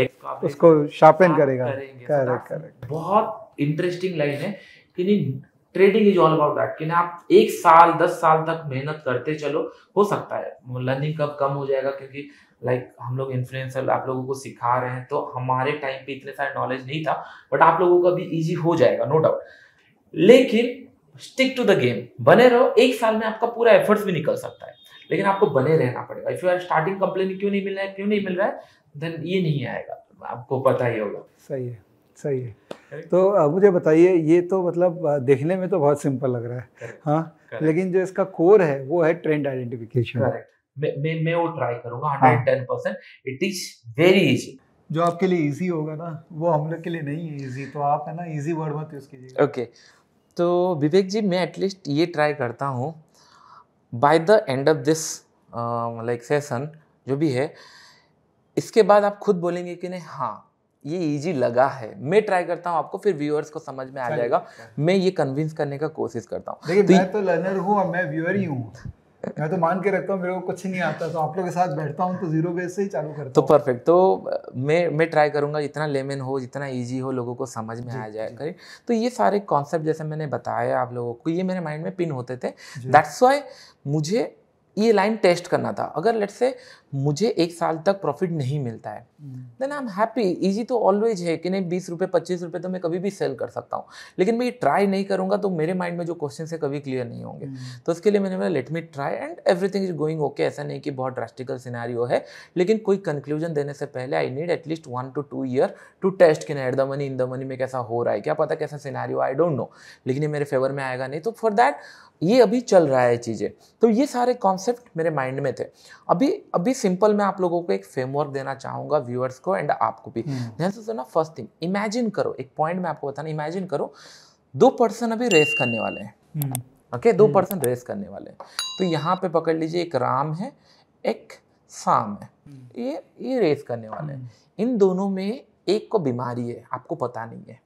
एक उसको शार्पन करेगा बहुत इंटरेस्टिंग लाइन है कि trading is all about that कि ना आप एक साल दस साल तक मेहनत करते चलो हो सकता है लर्निंग कब कम हो जाएगा क्योंकि लाइक like, हम लोग इन्फ्लुएंसर आप लोगों को सिखा रहे हैं तो हमारे टाइम पे इतने सारे नॉलेज नहीं था बट आप लोगों का भी इजी हो जाएगा नो no डाउट लेकिन स्टिक टू द गेम बने रहो एक साल में आपका पूरा एफर्ट्स भी निकल सकता है लेकिन आपको बने रहना पड़ेगा if you are starting complain क्यों नहीं मिल रहा है क्यों नहीं मिल रहा है देन ये नहीं आएगा आपको पता ही होगा सही है सही है तो आ, मुझे बताइए ये तो मतलब देखने में तो बहुत सिंपल लग रहा है हाँ लेकिन जो इसका कोर है वो है ट्रेंड आइडेंटिफिकेशन मैं मैं वो ट्राई करूंगा hundred ten percent it is very easy जो आपके लिए इजी होगा ना वो हम लोग के लिए नहीं है इजी तो आप है ना इजी वर्ड मत यूज कीजिए ओके okay. तो विवेक जी मैं एटलीस्ट ये ट्राई करता हूँ by the end of this like session जो भी है इसके बाद आप खुद बोलेंगे कि नहीं हाँ ये इजी लगा है मैं ट्राई करता हूँ आपको फिर व्यूअर्स को समझ में आ जाएगा मैं ये कन्विंस करने का कोशिश करता हूँ तो मैं तो लर्नर हूँ मैं व्यूअर ही हूँ मैं तो मान के रखता हूँ मेरे को कुछ नहीं आता तो आप लोग के साथ बैठता हूँ तो जीरो बेस से ही चालू करता तो परफेक्ट तो मैं मैं ट्राई करूँगा जितना लेमन हो जितना ईजी हो लोगों को समझ में आ जाए करे तो ये सारे कॉन्सेप्ट जैसे मैंने बताया आप लोगों को ये मेरे माइंड में पिन होते थे दैट्स वाई मुझे ये लाइन टेस्ट करना था अगर लेट से मुझे एक साल तक प्रॉफिट नहीं मिलता है then I am happy easy तो ऑलवेज है कि नहीं बीस रुपये पच्चीस रुपये तो मैं कभी भी सेल कर सकता हूँ लेकिन मैं ये ट्राई नहीं करूँगा तो मेरे माइंड में जो क्वेश्चन है कभी क्लियर नहीं होंगे हम्म। तो उसके लिए मैंने बोला let me try and everything is going okay ऐसा नहीं कि बहुत ड्रास्टिकल सिनारी है लेकिन कोई कंक्लूजन देने से पहले I need at least one two two year two test कि at the money in the money में कैसा हो रहा है क्या पता कैसा सिनारी आई डोंट नो लेकिन ये मेरे फेवर में आएगा नहीं तो फॉर दैट ये अभी चल रहा है चीज़ें तो ये सारे कॉन्सेप्ट मेरे माइंड में थे अभी अभी सिंपल मैं आप लोगों को एक फ्रेमवर्क देना चाहूँगा व्यूअर्स को एंड आपको भी ध्यान से सुना फर्स्ट थिंग इमेजिन करो एक पॉइंट मैं आपको बताना इमेजिन करो दो पर्सन अभी रेस करने वाले हैं ओके हम्म। okay, दो पर्सन हम्म। रेस करने वाले हैं तो यहाँ पे पकड़ लीजिए एक राम है एक शाम है हम्म। ये ये रेस करने वाले हैं इन दोनों में एक को बीमारी है आपको पता नहीं है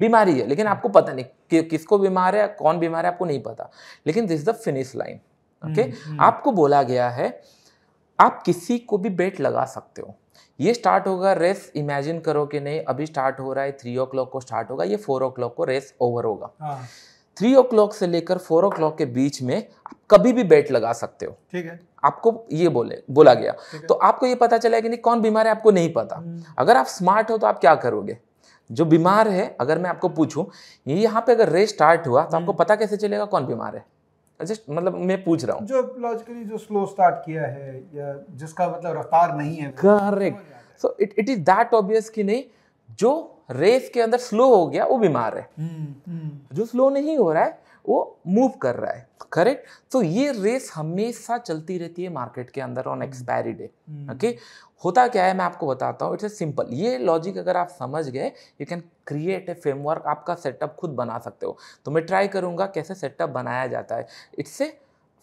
बीमारी है लेकिन आपको पता नहीं कि, किसको बीमार है कौन बीमार है आपको नहीं पता लेकिन this is the finish line okay आपको बोला गया है आप किसी को भी बेट लगा सकते हो ये स्टार्ट होगा रेस इमेजिन करो कि नहीं अभी स्टार्ट हो रहा है थ्री ओ क्लॉक को स्टार्ट होगा ये फोर ओ क्लॉक को रेस ओवर होगा थ्री ओ क्लॉक से लेकर फोर ओ क्लॉक के बीच में आप कभी भी बेट लगा सकते हो ठीक है आपको ये बोले बोला गया तो आपको ये पता चला कि नहीं कौन बीमार है आपको नहीं पता हम्म। अगर आप स्मार्ट हो तो आप क्या करोगे जो बीमार है अगर मैं आपको पूछूं ये यहाँ पे अगर रेस स्टार्ट हुआ तो आपको हम्म। पता कैसे चलेगा कौन बीमार है जस्ट मतलब मैं पूछ रहा हूँ जो लॉजिकली जो स्लो स्टार्ट किया है या जिसका मतलब रफ्तार नहीं है correct so it it is that obvious कि नहीं जो रेस के अंदर स्लो हो गया वो बीमार है हम्म, हम्म। जो स्लो नहीं हो रहा है वो मूव कर रहा है करेक्ट तो ये रेस हमेशा चलती रहती है मार्केट के अंदर ऑन एक्सपायरी डे ओके होता क्या है मैं आपको बताता हूँ इट्स ए सिंपल ये लॉजिक अगर आप समझ गए you can create a framework आपका सेटअप खुद बना सकते हो तो मैं ट्राई करूँगा कैसे सेटअप बनाया जाता है इट्स ए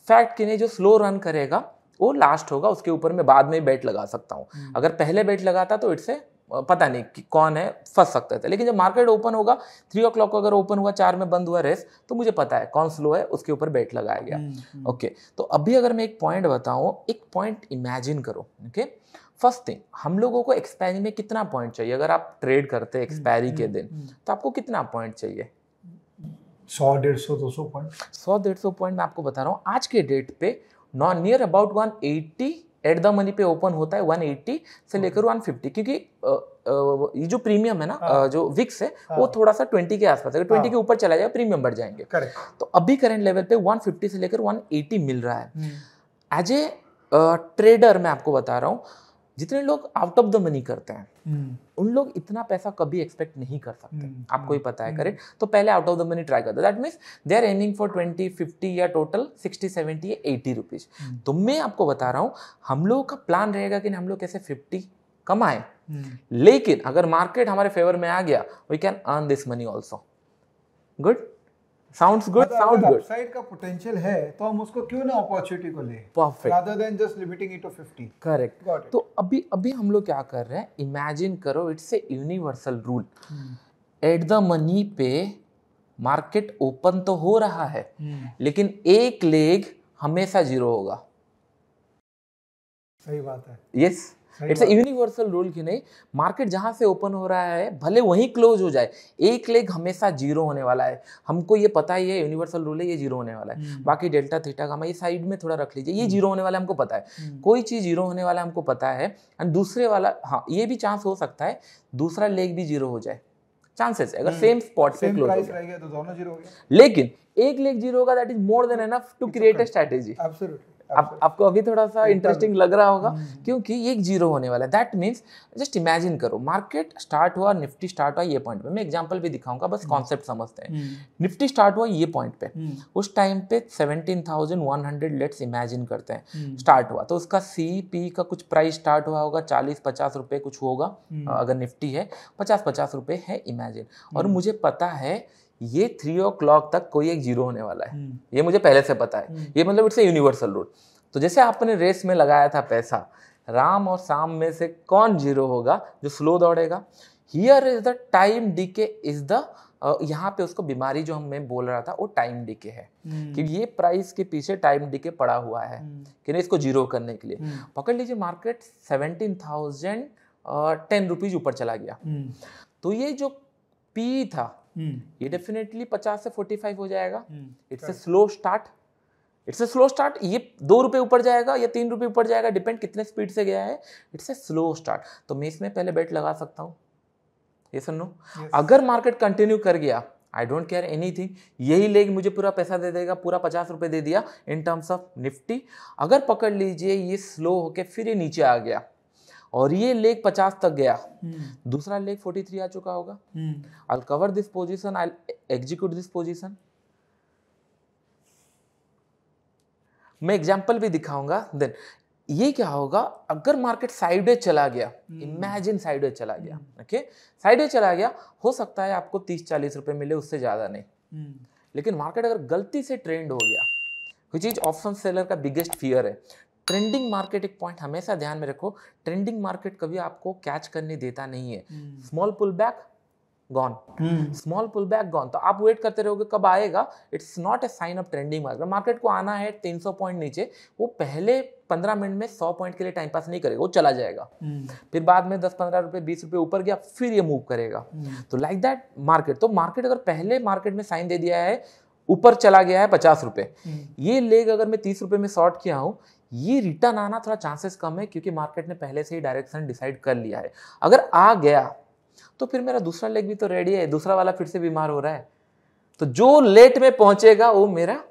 फैक्ट कि नहीं जो स्लो रन करेगा वो लास्ट होगा उसके ऊपर मैं बाद में बैट लगा सकता हूँ hmm. अगर पहले बैट लगाता तो इट्स ए पता नहीं कि कौन है फंस सकते थे लेकिन जब मार्केट ओपन होगा थ्री ओ को अगर ओपन हुआ चार में बंद हुआ रेस तो मुझे पता है कौन स्लो है उसके ऊपर बेट लगाया गया ओके हम्म, हम्म। okay, तो अभी अगर मैं एक पॉइंट बताऊँ एक पॉइंट इमेजिन करो ओके फर्स्ट थिंग हम लोगों को एक्सपायरी में कितना पॉइंट चाहिए अगर आप ट्रेड करते हैं हम्म, एक्सपायरी के दिन तो आपको कितना पॉइंट चाहिए सौ डेढ़ सौ दो सौ पॉइंट सौ डेढ़ सौ पॉइंट मैं आपको बता रहा हूँ आज के डेट पे non near about one eighty at the money पे ओपन होता है 180 से हाँ। लेकर 150 क्योंकि ये जो प्रीमियम है ना हाँ। जो विक्स है हाँ। वो थोड़ा सा 20 के आसपास अगर 20 हाँ। के ऊपर चला जाएगा प्रीमियम बढ़ जाएंगे करेक्ट तो अभी करंट लेवल पे 150 से लेकर 180 मिल रहा है एज ए ट्रेडर मैं आपको बता रहा हूँ जितने लोग आउट ऑफ द मनी करते हैं उन लोग इतना पैसा कभी एक्सपेक्ट नहीं कर सकते हम्म, आपको ही हम्म, पता है हम्म। करेक्ट तो पहले out of the money try कर दो that means they are earning for twenty fifty या टोटल सिक्सटी सेवेंटी या एटी रुपीज तो मैं आपको बता रहा हूँ हम लोगों का प्लान रहेगा कि हम लोग कैसे फिफ्टी कमाए लेकिन अगर मार्केट हमारे फेवर में आ गया we can earn this money also good sounds good sound good upside का पोटेंशियल है तो हम उसको क्यों ना अपॉर्चुनिटी को ले perfect rather than just limiting it to 50 correct तो अभी अभी हम लोग क्या कर रहे हैं इमेजिन करो it's a universal rule at the money पे मार्केट ओपन तो हो रहा है hmm. लेकिन एक लेग हमेशा जीरो होगा सही बात है yes yes? It's universal rule की नहीं मार्केट जहां से ओपन हो रहा है भले वहीं क्लोज हो जाए एक लेग हमेशा जीरो होने वाला है हमको ये पता ही है यूनिवर्सल रूल है ये जीरो होने वाला है हम्म। बाकी डेल्टा थीटा का ये साइड में थोड़ा रख लीजिए ये जीरो हम्म। होने वाला हमको पता है हम्म। कोई चीज़ जीरो होने वाला हमको पता है एंड दूसरे वाला हाँ ये भी चांस हो सकता है दूसरा लेग भी जीरो हो जाए चांसेस अगर सेम स्पॉट पे क्लोज हो गया तो दोनों जीरो हो गया लेकिन एक लेग जीरो होगा that is more than enough to create a strategy absolutely आप, आपको अभी थोड़ा सा इंटरेस्टिंग लग रहा होगा hmm. क्योंकि ये जीरो होने वाला है दैट मीन्स जस्ट इमेजिन करो मार्केट स्टार्ट हुआ निफ्टी स्टार्ट हुआ ये पॉइंट पे मैं एग्जांपल भी दिखाऊंगा बस कॉन्सेप्ट hmm. समझते हैं hmm. निफ्टी स्टार्ट हुआ ये पॉइंट पे उस टाइम पे seventeen thousand one hundred let's imagine करते हैं स्टार्ट हुआ तो उसका सी पी का कुछ प्राइस स्टार्ट हुआ होगा चालीस पचास रुपये कुछ होगा अगर निफ्टी है पचास पचास रुपये है इमेजिन और मुझे पता है ये थ्री ओ क्लॉक तक कोई एक जीरो होने वाला है हम्म। ये मुझे पहले से पता है हम्म। ये मतलब इट्स ए यूनिवर्सल रूल तो जैसे आपने रेस में लगाया था पैसा राम और शाम में से कौन जीरो होगा जो स्लो दौड़ेगा here is the time D K is the यहाँ पे उसको बीमारी जो हमें बोल रहा था वो टाइम डी के है हम्म। कि ये प्राइस के पीछे टाइम डी के पड़ा हुआ है कि नहीं इसको जीरो करने के लिए पकड़ लीजिए market seventeen thousand ten rupees ऊपर चला गया तो ये जो पी था Hmm. ये डेफिनेटली पचास से फोर्टी फाइव हो जाएगा it's a slow start it's a slow start ये दो रुपये ऊपर जाएगा या तीन रुपये ऊपर जाएगा डिपेंड कितने स्पीड से गया है इट्स ए स्लो स्टार्ट तो मैं इसमें पहले बेट लगा सकता हूँ ये सुन लो अगर मार्केट कंटिन्यू कर गया I don't care anything यही लेग मुझे पूरा पैसा दे देगा पूरा पचास रुपये दे दिया इन टर्म्स ऑफ निफ्टी अगर पकड़ लीजिए ये स्लो होके फिर ये नीचे आ गया और ये लेग 50 तक गया हम्म। दूसरा लेग 43 आ चुका होगा I cover this position I execute this position मैं एग्जाम्पल भी दिखाऊंगा देन ये क्या होगा अगर मार्केट साइडवे चला गया इमेजिन हम्म। साइडवे चला गया ओके हम्म। साइडवे चला गया हो सकता है आपको तीस चालीस रुपए मिले उससे ज्यादा नहीं लेकिन मार्केट अगर गलती से ट्रेंड हो गया विच इज ऑप्शन सेलर का बिगेस्ट फियर है ट्रेंडिंग मार्केट एक पॉइंट हमेशा ध्यान में रखो ट्रेंडिंग मार्केट कभी आपको कैच करने देता नहीं है small pull back gone small pull back gone तो आप वेट करते रहोगे कब आएगा it's not a sign of trending market market को आना है 300 पॉइंट नीचे वो पहले 15 मिनट में 100 पॉइंट के लिए टाइम पास नहीं करेगा वो चला जाएगा hmm. फिर बाद में 10 15 रुपए 20 रुपए ऊपर गया फिर ये मूव करेगा hmm. तो लाइक दैट मार्केट तो मार्केट अगर पहले मार्केट में साइन दे दिया है ऊपर चला गया है पचास रुपये हम्म। ये लेग अगर मैं तीस रुपए में शॉर्ट किया हूं ये रिटर्न आना थोड़ा चांसेस कम है क्योंकि मार्केट ने पहले से ही डायरेक्शन डिसाइड कर लिया है अगर आ गया तो फिर मेरा दूसरा लेग भी तो रेडी है दूसरा वाला फिर से बीमार हो रहा है तो जो लेट में पहुंचेगा वो मेरा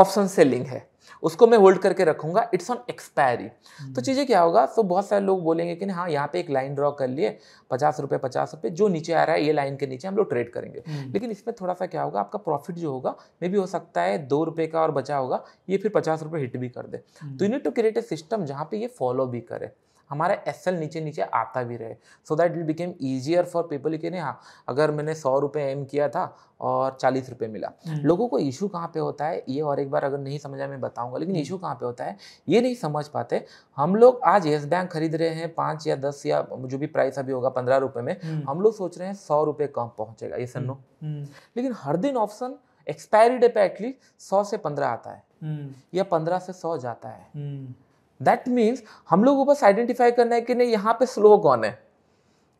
ऑप्शन सेलिंग है उसको मैं होल्ड करके रखूंगा इट्स ऑन एक्सपायरी तो चीज़ें क्या होगा सो तो बहुत सारे लोग बोलेंगे कि हाँ यहाँ पे एक लाइन ड्रॉ कर लिए पचास रुपये पचास रुपये जो नीचे आ रहा है ये लाइन के नीचे हम लोग ट्रेड करेंगे हम्म। लेकिन इसमें थोड़ा सा क्या होगा आपका प्रॉफिट जो होगा मे भी हो सकता है दो रुपये का और बचा होगा ये फिर पचास रुपये हिट भी कर दे हम्म। तो you need to create a system जहाँ पे ये फॉलो भी करे हमारा एस नीचे नीचे आता भी रहे so that it became easier for people कि नहीं हाँ अगर मैंने सौ रुपये एम किया था और चालीस रुपये मिला हम्म। लोगों को इशू कहाँ पे होता है ये और एक बार अगर नहीं समझा मैं बताऊंगा लेकिन इशू हम्म। कहाँ पे होता है ये नहीं समझ पाते हम लोग आज येस बैंक खरीद रहे हैं पाँच या दस या जो भी प्राइस अभी होगा पंद्रह रुपये में हम्म। हम लोग सोच रहे हैं सौ रुपये कम पहुँचेगा ये नो लेकिन हर दिन ऑप्शन एक्सपायरी डे पे एटलीस्ट सौ से पंद्रह आता है या पंद्रह से सौ जाता है दैट मीन्स हम लोगों को बस आइडेंटिफाई करना है कि नहीं यहाँ पे स्लो कौन है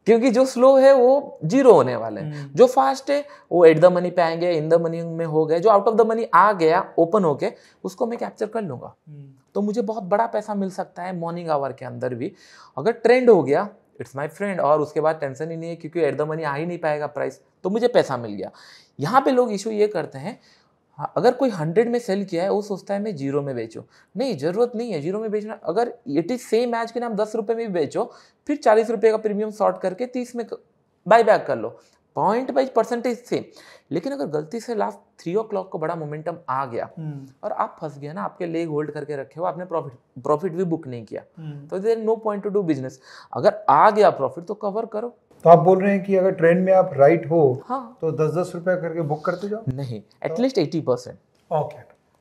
क्योंकि जो स्लो है वो जीरो होने वाले हैं hmm. जो फास्ट है वो एट द मनी पे आएंगे इन द मनी में हो गए जो आउट ऑफ द मनी आ गया ओपन होके उसको मैं कैप्चर कर लूंगा hmm. तो मुझे बहुत बड़ा पैसा मिल सकता है मॉर्निंग आवर के अंदर भी अगर ट्रेंड हो गया इट्स माई फ्रेंड और उसके बाद टेंशन ही नहीं है क्योंकि एट द मनी आ ही नहीं पाएगा प्राइस तो मुझे पैसा मिल गया यहाँ पे लोग इशू ये करते हैं हाँ, अगर कोई हंड्रेड में सेल किया है वो सोचता है मैं जीरो में बेचूँ नहीं ज़रूरत नहीं है जीरो में बेचना अगर इट इज़ सेम मैच के नाम दस रुपये में भी बेचो फिर चालीस रुपये का प्रीमियम शॉर्ट करके तीस में बाई बैक कर लो पॉइंट वाइज परसेंटेज सेम लेकिन अगर गलती से लास्ट थ्री ओ क्लॉक को बड़ा मोमेंटम आ गया हम्म। और आप फंस गया ना आपके लेग होल्ड करके रखे हो आपने प्रॉफिट प्रॉफिट भी बुक नहीं किया हम्म। तो there no point to do business अगर आ गया प्रॉफिट तो कवर करो तो आप बोल रहे हैं कि अगर ट्रेन में आप राइट हो हाँ. तो दस दस रुपया करके बुक करते जाओ नहीं at least eighty percent okay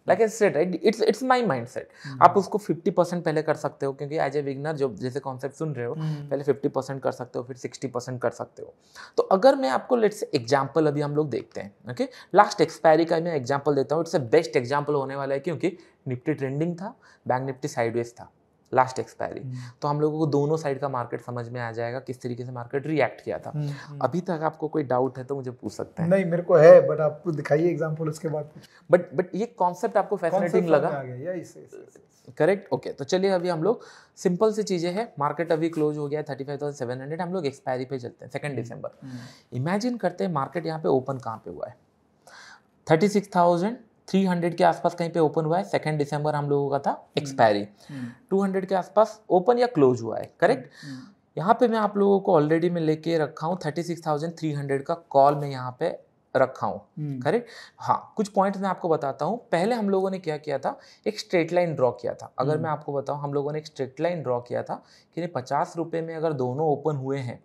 like I said it's it's my mindset आप उसको 50 परसेंट पहले कर सकते हो क्योंकि एज ए विगनर जो जैसे कॉन्सेप्ट सुन रहे हो mm. पहले 50 परसेंट कर सकते हो फिर 60 परसेंट कर सकते हो तो अगर मैं आपको लेट्स एग्जाम्पल अभी हम लोग देखते हैं ओके लास्ट एक्सपायरी का मैं एग्जाम्पल देता हूँ इट्स अ बेस्ट एग्जाम्पल होने वाला है क्योंकि निफ्टी ट्रेंडिंग था बैंक निफ्टी साइडवेज था लास्ट हम्म। एक्सपायरी तो हम लोगों को दोनों साइड का मार्केट समझ में आ जाएगा किस तरीके से मार्केट रिएक्ट किया था हम्म, हम्म। अभी तक आपको कोई डाउट है तो मुझे पूछ सकते हैं नहीं मेरे को है बट आप दिखाइए एग्जाम्पल उसके बाद बट बट ये कॉन्सेप्ट आपको फैसिनेटिंग लगा करेक्ट ओके तो चलिए अभी हम लोग सिंपल सी चीज़ें हैं मार्केट अभी क्लोज हो गया thirty five thousand seven hundred हम लोग एक्सपायरी पे चलते हैं सेकेंड दिसंबर इमेजिन करते हैं मार्केट यहाँ पे ओपन कहाँ पे हुआ है थर्टी सिक्स थाउजेंड 300 के आसपास कहीं पे ओपन हुआ है सेकेंड दिसंबर हम लोगों का था एक्सपायरी हम्म, 200 हम्म. के आसपास ओपन या क्लोज हुआ है करेक्ट हम्म, यहाँ पे मैं आप लोगों को ऑलरेडी मैं लेके रखा हूँ thirty six thousand three hundred का कॉल मैं यहाँ पे रखा हूँ करेक्ट हाँ कुछ पॉइंट्स मैं आपको बताता हूँ पहले हम लोगों ने क्या किया था एक स्ट्रेट लाइन ड्रॉ किया था अगर मैं आपको बताऊँ हम लोगों ने एक स्ट्रेट लाइन ड्रॉ किया था कि पचास रुपये में अगर दोनों ओपन हुए हैं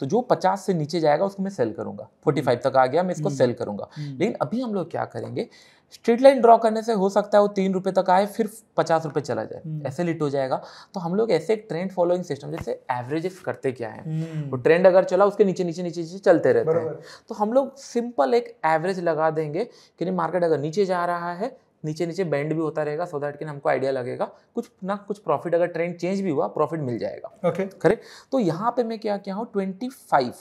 तो जो 50 से नीचे जाएगा उसको मैं सेल करूंगा 45 तक आ गया मैं इसको सेल करूंगा लेकिन अभी हम लोग क्या करेंगे स्ट्रीट लाइन ड्रॉ करने से हो सकता है वो तीन रुपये तक आए फिर पचास रुपये चला जाए हम्म। ऐसे लिट हो जाएगा तो हम लोग ऐसे एक ट्रेंड फॉलोइंग सिस्टम जैसे एवरेजेस करते क्या है हम्म। वो ट्रेंड अगर चला उसके नीचे नीचे नीचे नीचे चलते रहते हैं तो हम लोग सिंपल एक एवरेज लगा देंगे कि नहीं मार्केट अगर नीचे जा रहा है नीचे नीचे बैंड भी होता रहेगा सो दैट कि हमको आइडिया लगेगा कुछ ना कुछ प्रॉफिट अगर ट्रेंड चेंज भी हुआ प्रॉफिट मिल जाएगा ओके okay. करेक्ट तो यहाँ पे मैं क्या क्या हूँ ट्वेंटी फाइव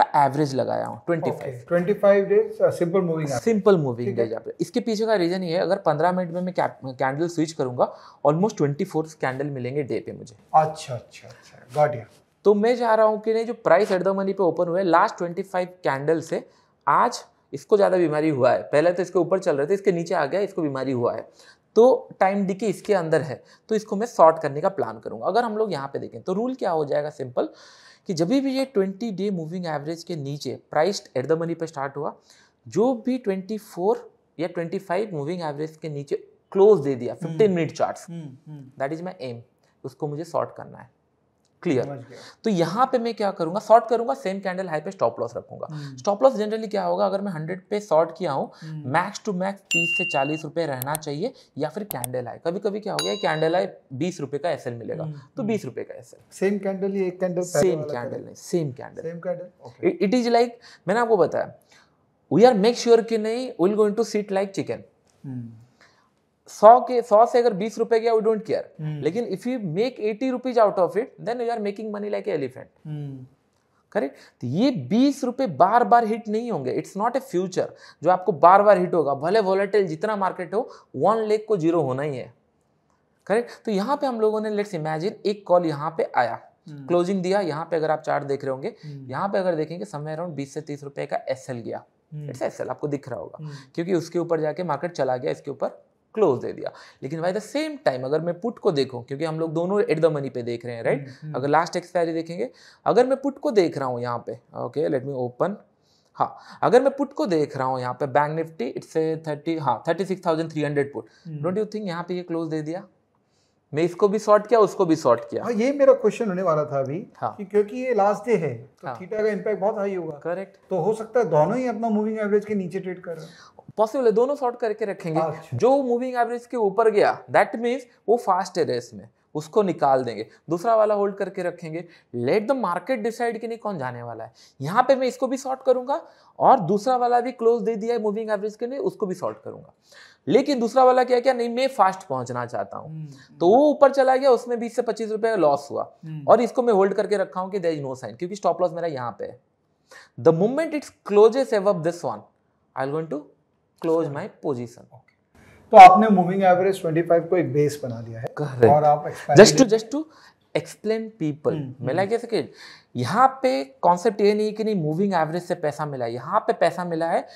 का एवरेज लगाया हूँ twenty five twenty five days simple moving simple moving days आप इसके पीछे का रीजन ये है अगर पंद्रह मिनट में मैं कैंडल स्विच करूंगा ऑलमोस्ट ट्वेंटी फोर कैंडल मिलेंगे डे पे मुझे अच्छा अच्छा अच्छा गाडिया तो मैं चाह रहा हूँ कि नहीं जो प्राइस एट द मनी पे ओपन हुए लास्ट ट्वेंटी फाइव कैंडल से आज इसको ज़्यादा बीमारी हुआ है पहले तो इसके ऊपर चल रहे थे इसके नीचे आ गया इसको बीमारी हुआ है तो टाइम डिके इसके अंदर है तो इसको मैं शॉर्ट करने का प्लान करूंगा अगर हम लोग यहाँ पे देखें तो रूल क्या हो जाएगा सिंपल कि जब भी ये 20 डे मूविंग एवरेज के नीचे प्राइस्ड एट द मनी पर स्टार्ट हुआ जो भी 24 या 25 मूविंग एवरेज के नीचे क्लोज दे दिया 15 minute chart that is my aim उसको मुझे शॉर्ट करना है क्लियर तो यहाँ पे मैं क्या करूंगा शॉर्ट करूंगा सेम कैंडल हाई पे स्टॉप लॉस रखूंगा स्टॉप लॉस जनरली क्या होगा अगर मैं हंड्रेड पे शॉर्ट किया हूँ मैक्स टू मैक्स तीस से चालीस रुपए रहना चाहिए या फिर कैंडल हाई कभी कभी क्या हो गया कैंडल हाई बीस रुपए का एस मिलेगा हम्म, तो हम्म। बीस रुपए का एस सेम कैंडल एक कैंडल सेम कैंडल नहीं same candle it is like मैंने आपको बताया वी आर मेक श्योर कि नहीं will going to sit like chicken सौ के सौ से अगर बीस रुपए गया वी डोंट केयर लेकिन if you make eighty rupees out of it then you are making money like elephant correct तो ये बीस रुपए बार बार हिट नहीं होंगे इट्स नॉट ए फ्यूचर जो आपको बार बार हिट होगा भले वॉलेटाइल जितना मार्केट हो वन लेख को जीरो होना ही है करेक्ट तो यहाँ पे हम लोगों ने लेट्स इमेजिन एक कॉल यहाँ पे आया क्लोजिंग हम्म। दिया यहाँ पे अगर आप चार्ट देख रहे होंगे हम्म। यहाँ पे अगर देखेंगे समय अराउंड बीस से तीस रुपए का एस गया इट्स हम्म। एस आपको दिख रहा होगा क्योंकि उसके ऊपर जाके मार्केट चला गया इसके ऊपर क्लोज दे दिया लेकिन बाय द सेम टाइम अगर मैं पुट को देखूँ क्योंकि हम लोग दोनों एट द मनी पे देख रहे हैं राइट right? हम्म, हम्म। अगर लास्ट एक्सपायरी देखेंगे अगर मैं पुट को देख रहा हूँ यहाँ पे ओके लेट मी ओपन हाँ अगर मैं पुट को देख रहा हूँ यहाँ पे बैंक निफ्टी इट्स थर्टी हाँ thirty six thousand three hundred put don't you think यहाँ पे ये क्लोज दे दिया मैं इसको भी शॉर्ट किया उसको भी शॉर्ट किया हाँ ये मेरा क्वेश्चन होने वाला था अभी हाँ. कि क्योंकि ये लास्ट डे है तो हाँ. थीटा का इंपैक्ट बहुत हाई होगा करेक्ट तो हो सकता है दोनों ही अपना मूविंग एवरेज के नीचे ट्रेड कर रहे हैं पॉसिबल है दोनों शॉर्ट करके रखेंगे अच्छा। जो मूविंग एवरेज के ऊपर गया दैट मीन्स वो फास्ट है रेस में उसको निकाल देंगे दूसरा वाला होल्ड करके रखेंगे लेट द मार्केट डिसाइड कि नहीं कौन जाने वाला है यहाँ पे मैं इसको भी शॉर्ट करूंगा और दूसरा वाला भी क्लोज दे दिया है मूविंग एवरेज के लिए उसको भी शॉर्ट करूंगा लेकिन दूसरा वाला क्या क्या नहीं मैं फास्ट पहुंचना चाहता हूँ हम्म। तो वो ऊपर चला गया उसमें बीस से पच्चीस रुपए का लॉस हुआ हम्म। और इसको मैं होल्ड करके रखा हूँ कि देर इज नो साइन क्योंकि स्टॉप लॉस मेरा यहाँ पे है the moment it's closes above this one I going to close my position okay तो आपने मूविंग एवरेज 25 को एक बेस बना दिया है Correct. और आप just to just to explain people मैं लाइक हम्म। यहाँ पे कॉन्सेप्ट ये नहीं कि नहीं मूविंग एवरेज से पैसा मिला है यहाँ पे पैसा मिला है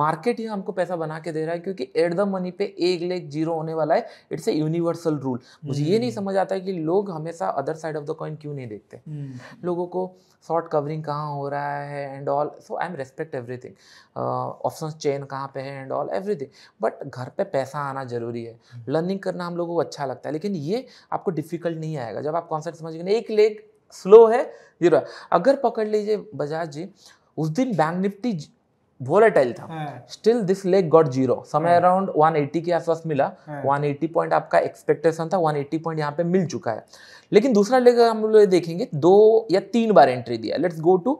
मार्केट ही हमको पैसा बना के दे रहा है क्योंकि एट द मनी पे एक लेग जीरो होने वाला है इट्स ए यूनिवर्सल रूल मुझे ये नहीं hmm. समझ आता है कि लोग हमेशा other side of the coin क्यों नहीं देखते hmm. लोगों को शॉर्ट कवरिंग कहाँ हो रहा है and also I am respect everything option chain कहाँ पे है एंड ऑल एवरीथिंग बट घर पे पैसा आना जरूरी है लर्निंग hmm. करना हम लोगों को अच्छा लगता है लेकिन ये आपको डिफिकल्ट नहीं आएगा जब आप कॉन्सेप्ट समझेंगे एक लेग स्लो है जीरो अगर पकड़ लीजिए बजाज जी उस दिन बैंक निफ्टी वोलेटाइल था still this leg got zero समय अराउंड हाँ। 180 के आसपास मिला 180 हाँ। पॉइंट आपका एक्सपेक्टेशन था 180 पॉइंट यहाँ पे मिल चुका है लेकिन दूसरा लेग हम लोग देखेंगे दो या तीन बार एंट्री दिया let's go to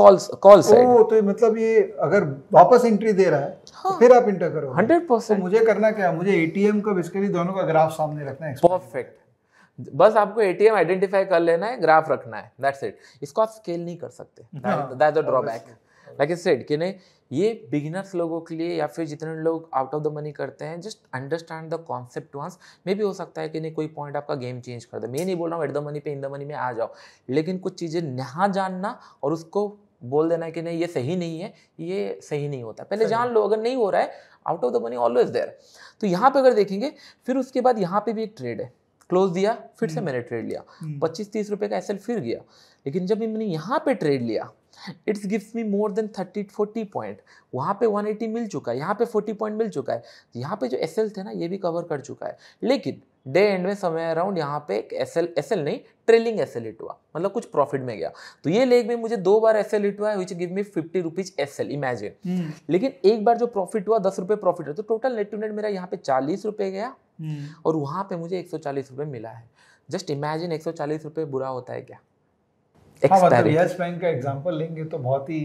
calls call side तो मतलब ये अगर वापस एंट्री दे रहा है तो हाँ, फिर आप इंटर करो हंड्रेड परसेंट मुझे करना क्या मुझे एटीएम का बेसिकली दोनों का ग्राफ सामने रखना है परफेक्ट बस आपको एटीएम आइडेंटिफाई कर लेना है ग्राफ रखना है दैट्स इट इसको आप स्केल नहीं कर सकते that the drawback like said कि नहीं ये बिगिनर्स लोगों के लिए या फिर जितने लोग आउट ऑफ द मनी करते हैं just understand the concept once मे भी हो सकता है कि नहीं कोई पॉइंट आपका गेम चेंज कर दे मैं नहीं बोल रहा हूँ एट द मनी पे इन द मनी में आ जाओ लेकिन कुछ चीज़ें यहाँ जानना और उसको बोल देना है कि नहीं ये सही नहीं है ये सही नहीं होता पहले जान लो अगर नहीं हो रहा है out of the money always there तो यहाँ पे अगर देखेंगे फिर उसके बाद यहाँ पे भी एक ट्रेड है क्लोज दिया फिर से हम्म। मैंने ट्रेड लिया हम्म। पच्चीस तीस रुपये का एस फिर गया लेकिन जब मैंने यहाँ पे ट्रेड लिया it's gives me more than thirty forty point वहाँ पे एटी मिल चुका है यहाँ पे फोर्टी पॉइंट मिल चुका है यहाँ पे जो एस थे ना ये भी कवर कर चुका है लेकिन डे एंड में समय अराउंड यहाँ पे एक एस एसएल नहीं ट्रेलिंग एस एल हिट हुआ मतलब कुछ प्रॉफिट में गया तो ये लेग में मुझे दो बार एस एल हिट हुआ है which give me fifty rupees S L imagine लेकिन एक बार जो प्रॉफिट हुआ दस रुपये प्रॉफिट हुआ तो टोटल नेट टू नेट मेरा यहाँ पे चालीस रुपये गया हम्म। और वहाँ पे मुझे एक सौ चालीस रुपये मिला है जस्ट इमेजिन एक सौ चालीस रुपये बुरा होता है क्या हाँ मतलब यस बैंक का एग्जांपल लेंगे तो बहुत ही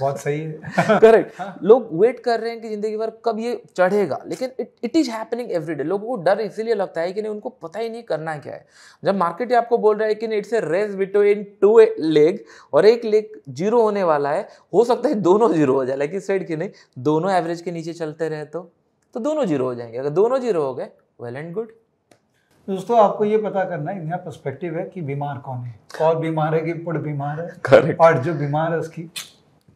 बहुत सही है करेक्ट (laughs) हाँ। लोग वेट कर रहे हैं कि जिंदगी भर कब ये चढ़ेगा लेकिन इट इज हैपनिंग एवरीडे लोगों को डर इसीलिए लगता है कि नहीं उनको पता ही नहीं करना क्या है जब मार्केट आपको बोल रहा है कि नहीं it's a race between two leg और एक लेग जीरो होने वाला है हो सकता है दोनों जीरो हो जाए लाइक इस साइड की नहीं दोनों एवरेज के नीचे चलते रहे तो तो दोनों जीरो हो जाएंगे अगर दोनों जीरो हो गए वेल एंड गुड दोस्तों आपको ये पता करना है नया पर्सपेक्टिव है कि बीमार कौन है कौन बीमार है कि पुड़ बीमार है करेक्ट और जो बीमार है उसकी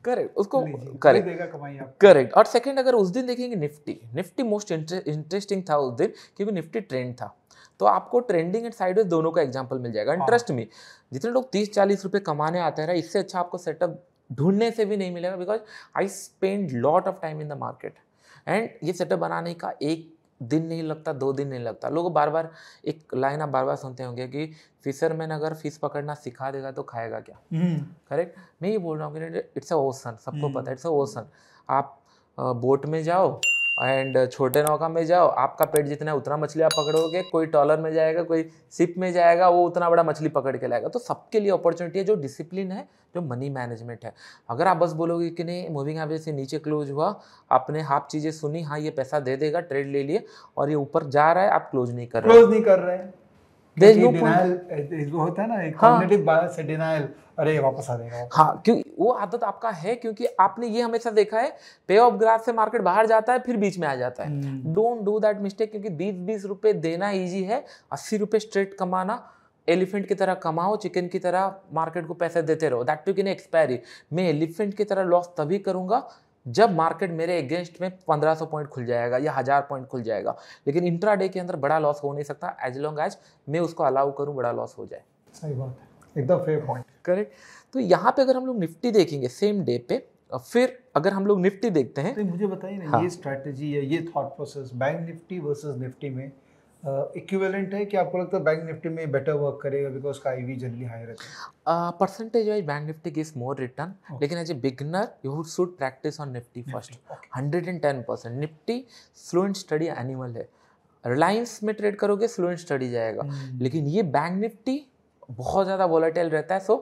करेक्ट उसको करेक्ट देगा कमाई आप करेक्ट और सेकंड अगर उस दिन देखेंगे निफ्टी निफ्टी मोस्ट इंटरेस्टिंग था उस दिन क्योंकि निफ्टी ट्रेंड था तो आपको ट्रेंडिंग एंड साइडवेज दोनों का एग्जाम्पल मिल जाएगा इंटरेस्ट हाँ। में जितने लोग तीस चालीस रुपये कमाने आते हैं इससे अच्छा आपको सेटअप ढूंढने से भी नहीं मिलेगा because I spend lot of time in the market and ये सेटअप बनाने का एक दिन नहीं लगता दो दिन नहीं लगता लोग बार बार एक लाइन आप बार बार सुनते होंगे कि फिशरमैन अगर फिश पकड़ना सिखा देगा तो खाएगा क्या हम्म। करेक्ट मैं ये बोल रहा हूँ कि इट्स अ ओसन सबको हम्म। पता है इट्स अ ओसन आप बोट में जाओ एंड uh, छोटे नौका में जाओ आपका पेट जितना है उतना मछली आप पकड़ोगे कोई टॉलर में जाएगा कोई सिप में जाएगा वो उतना बड़ा मछली पकड़ के लाएगा तो सबके लिए अपॉर्चुनिटी है जो डिसिप्लिन है जो मनी मैनेजमेंट है अगर आप बस बोलोगे कि नहीं मूविंग एवरेज से नीचे क्लोज हुआ आपने हाफ चीज़ें सुनी हाँ ये पैसा दे देगा ट्रेड ले लिए और ये ऊपर जा रहा है आप क्लोज नहीं कर रहे क्लोज नहीं कर रहे हैं eh, वो होता है ना एक हाँ, से डिनाइल अरे वापस आ जाएगा हाँ क्यों वो आदत आपका है क्योंकि आपने ये हमेशा देखा है पे ऑफ ग्राफ से मार्केट बाहर जाता है फिर बीच में आ जाता है डोंट डू दैट मिस्टेक क्योंकि बीस बीस रुपये देना ईजी है अस्सी रुपये स्ट्रेट कमाना एलिफेंट की तरह कमाओ चिकन की तरह मार्केट को पैसे देते रहो दैट टू किन एक्सपायरी मैं एलिफेंट की तरह लॉस तभी करूंगा जब मार्केट मेरे अगेंस्ट में 1500 पॉइंट खुल जाएगा या हज़ार पॉइंट खुल जाएगा लेकिन इंट्रा डे के अंदर बड़ा लॉस हो नहीं सकता एज लॉन्ग एज मैं उसको अलाउ करूं बड़ा लॉस हो जाए सही बात है एकदम फेयर पॉइंट करेक्ट तो यहाँ पे अगर हम लोग निफ्टी देखेंगे सेम डे पे फिर अगर हम लोग निफ्टी देखते हैं तो मुझे बताइए ना हाँ. ये स्ट्रेटजी है ये thought process bank Nifty versus Nifty में इक्विवेलेंट uh, है कि आपको लगता है बैंक निफ्टी में बेटर वर्क करेगा बिकॉज का वी जनरली हायर है percentage wise bank Nifty gives more return लेकिन as a beginner you should practice on Nifty first hundred and ten percent Nifty slow and steady animal है Reliance में trade करोगे slow and study जाएगा हम्म। लेकिन ये bank Nifty बहुत ज़्यादा volatile रहता है सो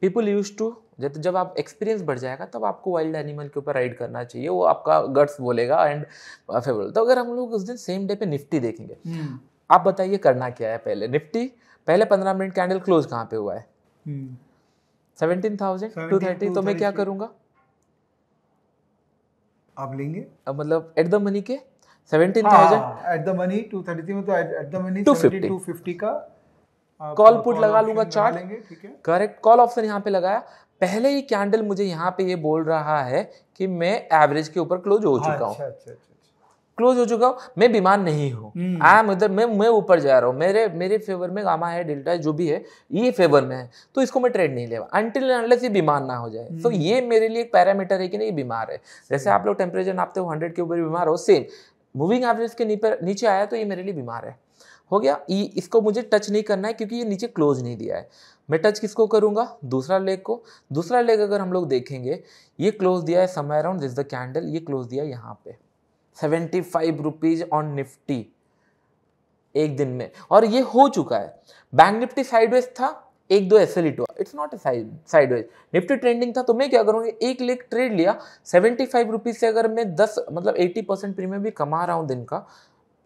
पीपल यूज टू जब जब आप एक्सपीरियंस बढ़ जाएगा तब आपको वाइल्ड एनिमल के ऊपर राइड करना चाहिए वो आपका गट्स बोलेगा एंड फेवरेबल तो अगर हम लोग उस दिन सेम डे पे निफ्टी देखेंगे hmm. आप बताइए करना क्या है पहले निफ्टी पहले पंद्रह मिनट कैंडल क्लोज कहाँ पे हुआ है सेवनटीन थाउजेंड टू थर्टी तो मैं क्या करूँगा आप लेंगे अब मतलब एट द मनी के seventeen thousand at the money two thirty में तो at the money two fifty का कॉल पुट लगा लूंगा चार्ट करेक्ट कॉल ऑप्शन यहाँ पे लगाया पहले ही कैंडल मुझे यहाँ पे ये बोल रहा है कि मैं एवरेज के ऊपर क्लोज हो हाँ, चुका हूँ क्लोज अच्छा, अच्छा, अच्छा, हो चुका हूँ मैं बीमार नहीं हूँ आई एम हम्म। इधर मैं मैं ऊपर जा रहा हूँ मेरे मेरे फेवर में गामा है डेल्टा है जो भी है ये फेवर में है तो इसको मैं ट्रेड नहीं लेवा अनटिल अनलेस ये बीमार ना हो जाए तो ये मेरे लिए एक पैरामीटर है कि नहीं बीमार है जैसे आप लोग टेम्परेचर नापते हो हंड्रेड के ऊपर बीमार हो सेम मूविंग एवरेज के नीचे आया तो ये मेरे लिए बीमार है हो गया इसको मुझे टच नहीं करना है क्योंकि ये नीचे क्लोज नहीं दिया है मैं टच किसको करूंगा दूसरा लेग को दूसरा लेग अगर हम लोग देखेंगे ये क्लोज दिया है समय अराउंड दिस द कैंडल ये क्लोज दिया है यहाँ पे seventy five rupees on Nifty एक दिन में और ये हो चुका है बैंक निफ्टी साइडवेज था एक दो S L it's not a sideways Nifty trending था तो मैं क्या करूँगी एक लेग ट्रेड लिया सेवेंटी फाइव रुपीज़ से अगर मैं दस मतलब एटी परसेंट प्रीमियम भी कमा रहा हूँ दिन का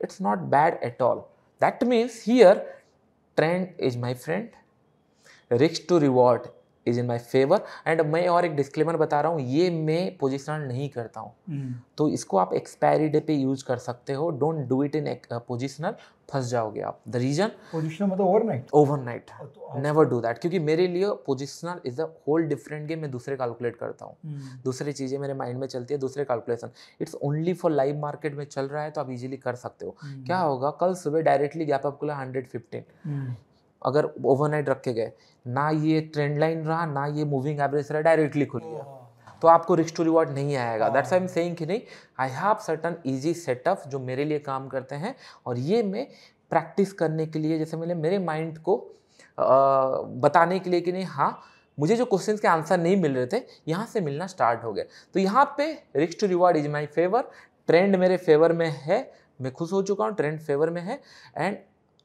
it's not bad at all That means here trend is my friend, risk to reward is in my favour and मैं और एक डिस्क्लेमर बता रहा हूँ ये मैं पोजिशनल नहीं करता हूँ mm. तो इसको आप एक्सपायरी डे पे यूज कर सकते हो don't do it in positional फंस जाओगे आप द रीजन पोजिशनल मतलब overnight overnight never do that क्योंकि मेरे लिए positional is the whole different game मैं दूसरे कैलकुलेट करता हूँ mm. दूसरी चीज़ें मेरे माइंड में चलती है दूसरे calculation it's only for live market में चल रहा है तो आप इजीली कर सकते हो mm. क्या होगा कल सुबह डायरेक्टली गैप अप खुला हंड्रेड फिफ्टीन अगर ओवरनाइट रखे गए ना ये ट्रेंड लाइन रहा ना ये मूविंग एवरेज रहा डायरेक्टली खुल गया तो आपको रिस्क टू रिवॉर्ड नहीं आएगा दैट्स आई एम सेइंग कि नहीं I have certain easy setup जो मेरे लिए काम करते हैं और ये मैं प्रैक्टिस करने के लिए जैसे मैंने मेरे माइंड को आ, बताने के लिए कि नहीं हाँ मुझे जो क्वेश्चन के आंसर नहीं मिल रहे थे यहाँ से मिलना स्टार्ट हो गया तो यहाँ पे risk to reward is my favour trend मेरे फेवर में है मैं खुश हो चुका हूँ ट्रेंड फेवर में है and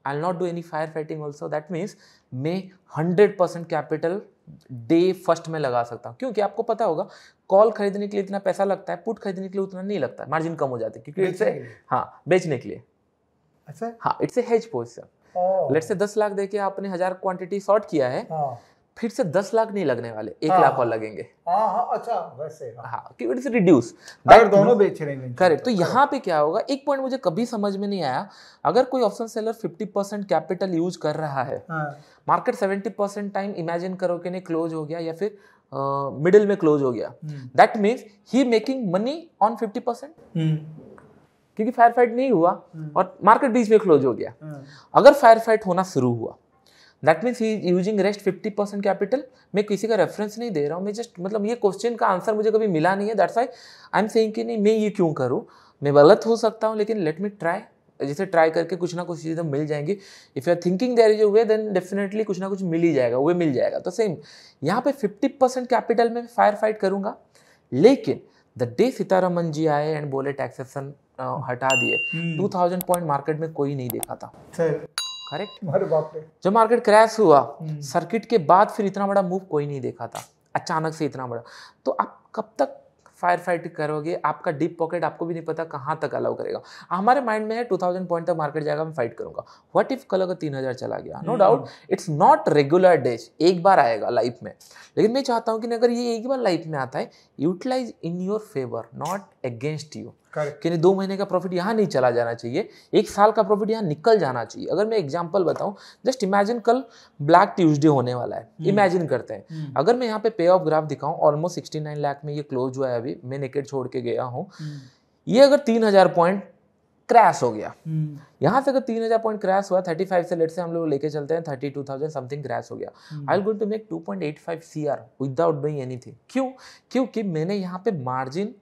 I'll not do any firefighting also. That means मैं hundred percent capital day first में लगा सकता हूँ क्योंकि आपको पता होगा कॉल खरीदने के लिए इतना पैसा लगता है पुट खरीदने के लिए उतना नहीं लगता मार्जिन कम हो जाते है क्योंकि इट्स हाँ बेचने के लिए अच्छा हाँ it's a hedge position let say दस लाख देके आपने हजार क्वांटिटी शॉर्ट किया है oh. फिर से दस लाख नहीं लगने वाले एक हाँ, लाख और लगेंगे हाँ, हाँ, अच्छा वैसे हाँ हाँ, दोनों बेच रहे हैं करेक्ट तो यहाँ पे क्या होगा एक पॉइंट मुझे कभी समझ में नहीं आया अगर कोई option seller fifty percent capital use कर रहा है market seventy percent time imagine करो कि नहीं क्लोज हो गया या फिर मिडिल uh, में क्लोज हो गया that means he making money on fifty percent क्योंकि फायर फाइट नहीं हुआ हम्म। और मार्केट बीच में क्लोज हो गया हाँ। अगर फायर फाइट होना शुरू हुआ that means he using rest fifty percent capital मैं किसी का रेफरेंस नहीं दे रहा हूँ मैं जस्ट मतलब ये क्वेश्चन का आंसर मुझे कभी मिला नहीं है that's why I am saying कि नहीं मैं ये क्यों करूँ मैं गलत हो सकता हूँ लेकिन लेट मी ट्राई जैसे ट्राई करके कुछ ना कुछ चीज़ें तो मिल जाएंगी if you are thinking there is way then definitely कुछ ना कुछ मिल ही जाएगा वे मिल जाएगा तो सेम यहाँ पे फिफ्टी परसेंट कैपिटल में फायर फाइट करूँगा लेकिन द डे सीतारामन जी आए एंड बोले टैक्सेशन हटा दिए टू थाउजेंड पॉइंट मार्केट में कोई नहीं देखा था करेक्ट जब मार्केट क्रैश हुआ सर्किट हम्म। के बाद फिर इतना बड़ा मूव कोई नहीं देखा था अचानक से इतना बड़ा तो आप कब तक फायर फाइट करोगे आपका डीप पॉकेट आपको भी नहीं पता कहाँ तक अलाउ करेगा हमारे माइंड में है टू थाउजेंड पॉइंट तक मार्केट जाएगा मैं फाइट करूंगा व्हाट इफ कल अगर तीन हज़ार चला गया no doubt it's not regular days एक बार आएगा लाइफ में लेकिन मैं चाहता हूँ कि अगर ये एक बार लाइफ में आता है utilize in your favour not against you कि दो महीने का प्रॉफिट यहाँ नहीं चला जाना चाहिए एक साल का प्रॉफिट यहाँ निकल जाना चाहिए अगर मैं एग्जाम्पल बताऊँ जस्ट इमेजिन कल ब्लैक ट्यूजडे होने वाला है इमेजिन हम्म। करते हैं हम्म। अगर मैं यहाँ पे पे ऑफ ग्राफ दिखाऊँ ऑलमोस्ट सिक्सटी नाइन लाख में ये क्लोज हुआ है अभी मैं निकेट छोड़ के गया हूँ हम्म। ये अगर तीन हजार पॉइंट क्रैश हो गया यहाँ से अगर तीन हजार पॉइंट क्रैश हुआ थर्टी फाइव से लेट से हम लोग लेके चलते हैं thirty two thousand something crash हो गया I'll going to make two point eight five C R without doing anything क्यों क्योंकि मैंने यहाँ पे मार्जिन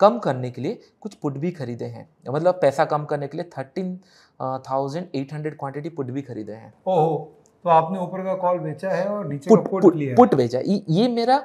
कम करने के लिए कुछ पुट भी खरीदे हैं मतलब पैसा कम करने के लिए thirteen thousand eight hundred quantity put भी खरीदे हैं ओह तो आपने ऊपर का कॉल बेचा है और नीचे पुट, का पुट, पुट लिया पुट बेचा ये, ये मेरा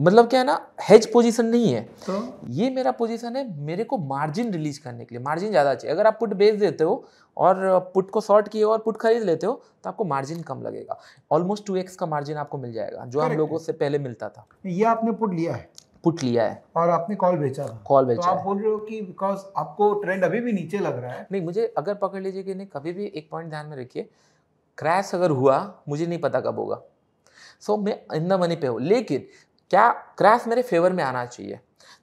मतलब क्या है ना हेज पोजीशन नहीं है तो? ये मेरा पोजीशन है मेरे को मार्जिन रिलीज करने के लिए मार्जिन ज़्यादा चाहिए अगर आप पुट बेच देते हो और पुट को शॉर्ट किए और पुट खरीद लेते हो तो आपको मार्जिन कम लगेगा ऑलमोस्ट टू एक्स का मार्जिन आपको मिल जाएगा जो हम लोगों से पहले मिलता था ये आपने पुट लिया है पुट लिया है और आपने कॉल बेचा कॉल तो बेचा तो आप बोल रहे हो कि बिकॉज आपको ट्रेंड अभी भी नीचे लग रहा है नहीं मुझे अगर पकड़ लीजिए कि नहीं कभी भी एक पॉइंट ध्यान में रखिए क्रैश अगर हुआ मुझे नहीं पता कब होगा सो so, मैं इन द मनी पे हूँ लेकिन क्या क्रैश मेरे फेवर में आना चाहिए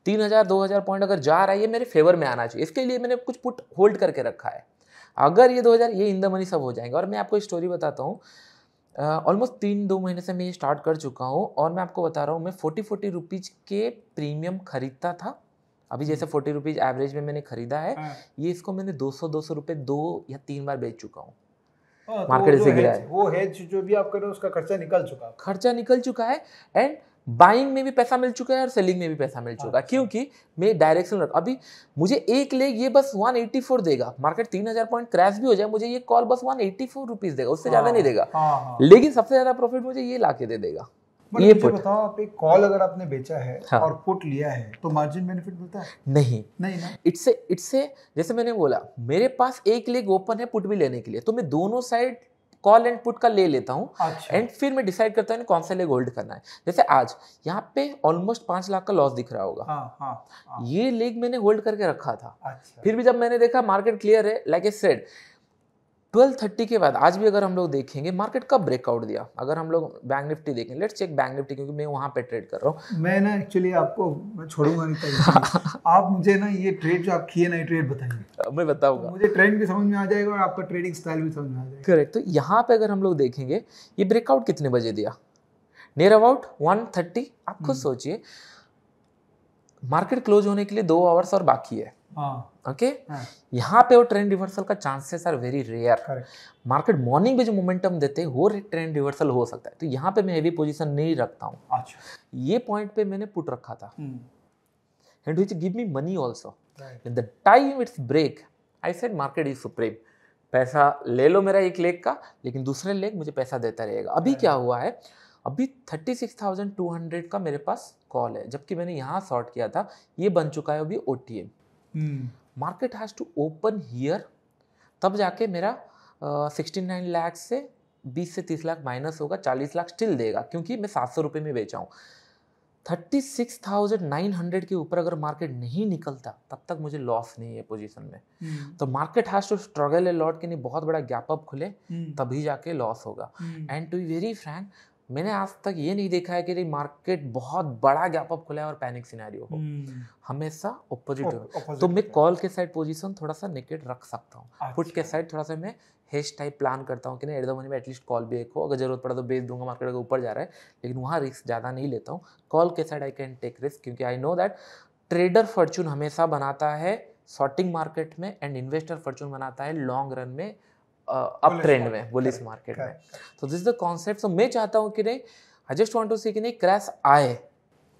तीन हज़ार दो हज़ार पॉइंट अगर जा रहा है ये मेरे फेवर में आना चाहिए इसके लिए मैंने कुछ पुट होल्ड करके रखा है अगर ये दो हज़ार ये इन द मनी सब हो जाएंगे और मैं आपको स्टोरी बताता हूँ ऑलमोस्ट तीन दो महीने से मैं ये स्टार्ट कर चुका हूँ और मैं आपको बता रहा हूँ मैं फोर्टी फोर्टी रुपीज़ के प्रीमियम खरीदता था अभी जैसे फोर्टी रुपीज़ एवरेज में मैंने खरीदा है हाँ। ये इसको मैंने दो सौ दो सौ रुपये दो या तीन बार बेच चुका हूँ मार्केट हाँ, तो से गिरा है वो हेज जो भी आप कर रहे हो उसका खर्चा निकल चुका है खर्चा निकल चुका है एंड बाइंग में भी पैसा मिल चुका है और सेलिंग में भी पैसा मिल चुका है हाँ, क्योंकि मैं डायरेक्शन रख अभी मुझे एक लेग ये बस 184 देगा मार्केट 3000 पॉइंट क्रैश भी हो जाए मुझे ये कॉल बस 184 एट्टी रुपीज देगा उससे ज्यादा हाँ, नहीं देगा हाँ, लेकिन सबसे ज्यादा प्रॉफिट मुझे ये ला के दे देगा ये पुट बताओ आप एक कॉल अगर आपने बेचा है हाँ। और पुट लिया है तो मार्जिन बेनिफिट मिलता है नहीं नहीं ना इट्स इट्स जैसे मैंने बोला मेरे पास एक लेग ओपन है पुट भी लेने के लिए तो मैं दोनों साइड कॉल एंड पुट का ले लेता हूँ एंड अच्छा। फिर मैं डिसाइड करता हूँ कौन सा लेग होल्ड करना है जैसे आज यहाँ पे ऑलमोस्ट पांच लाख का लॉस दिख रहा होगा हाँ, हाँ, हाँ। ये लेग मैंने होल्ड करके रखा था अच्छा। फिर भी जब मैंने देखा मार्केट क्लियर है like I said twelve thirty के बाद आज भी अगर हम लोग देखेंगे मार्केट कब ब्रेकआउट दिया अगर हम लोग बैंक निफ्टी देखें लेट्स चेक बैंक निफ्टी क्योंकि मैं वहाँ पे ट्रेड कर रहा हूँ मैं ना एक्चुअली आपको मैं छोड़ूंगा नहीं (laughs) आप मुझे ना ये ट्रेड जो आप किए ना ये ट्रेड बताएंगे मैं बताऊंगा मुझे ट्रेंड भी समझ में आ जाएगा और आपका ट्रेडिंग स्टाइल भी समझ में आ जाएगा करेक्ट तो यहाँ पे अगर हम लोग देखेंगे ये ब्रेकआउट कितने बजे दिया नियर अबाउट वन थर्टी आप खुद हम्म। सोचिए मार्केट क्लोज होने के लिए दो आवर्स और बाकी है हाँ ओके हाँ। यहाँ पे वो ट्रेंड रिवर्सल का chances are very rare market morning में जो मोमेंटम देते हैं वो ट्रेंड रिवर्सल हो सकता है तो यहाँ पे मैं हेवी पोजीशन नहीं रखता हूँ अच्छा। ये पॉइंट पे मैंने पुट रखा था and which give me money also in the time it's break I said market is supreme पैसा ले लो मेरा एक लेग का लेकिन दूसरे लेग मुझे पैसा देता रहेगा अभी क्या हुआ है अभी 36,200 का मेरे पास कॉल है जबकि मैंने यहाँ शॉर्ट किया था ये बन चुका है अभी O T M market has to open here तब जाके मेरा सिक्सटी नाइन लैख से बीस से तीस लाख माइनस होगा चालीस लाख स्टिल देगा क्योंकि मैं सात सौ रुपये में बेचा हूँ thirty six thousand nine hundred के ऊपर अगर मार्केट नहीं निकलता तब तक मुझे लॉस नहीं है पोजीशन में हम्म। तो market has to struggle a lot के नहीं बहुत बड़ा गैप अप खुले हम्म। तभी जाके लॉस होगा एंड टू वेरी फ्रैंक मैंने आज तक ये नहीं देखा है कि मार्केट बहुत बड़ा गैप अप खुला है और पैनिक सिनेरियो हो हम्म। हमेशा ऑपोजिट तो मैं कॉल के साइड पोजीशन थोड़ा सा निकेट रख सकता हूँ फुट अच्छा। के साइड थोड़ा सा मैं हेज टाइप प्लान करता हूँ कि नहीं एट मनी में एटलीस्ट कॉल भी एक हो अगर जरूरत पड़ा तो बेच दूंगा मार्केट अगर ऊपर जा रहा है लेकिन वहाँ रिस्क ज़्यादा नहीं लेता हूँ कॉल के side I can take risk क्योंकि I know that trader fortune हमेशा बनाता है शॉर्टिंग मार्केट में एंड इन्वेस्टर फॉर्चून बनाता है लॉन्ग रन में अप ट्रेंड में बुलिस मार्केट में तो दिस द कॉन्सेप्ट सो मैं चाहता हूँ कि नहीं I just want to see कि नहीं क्रैश आए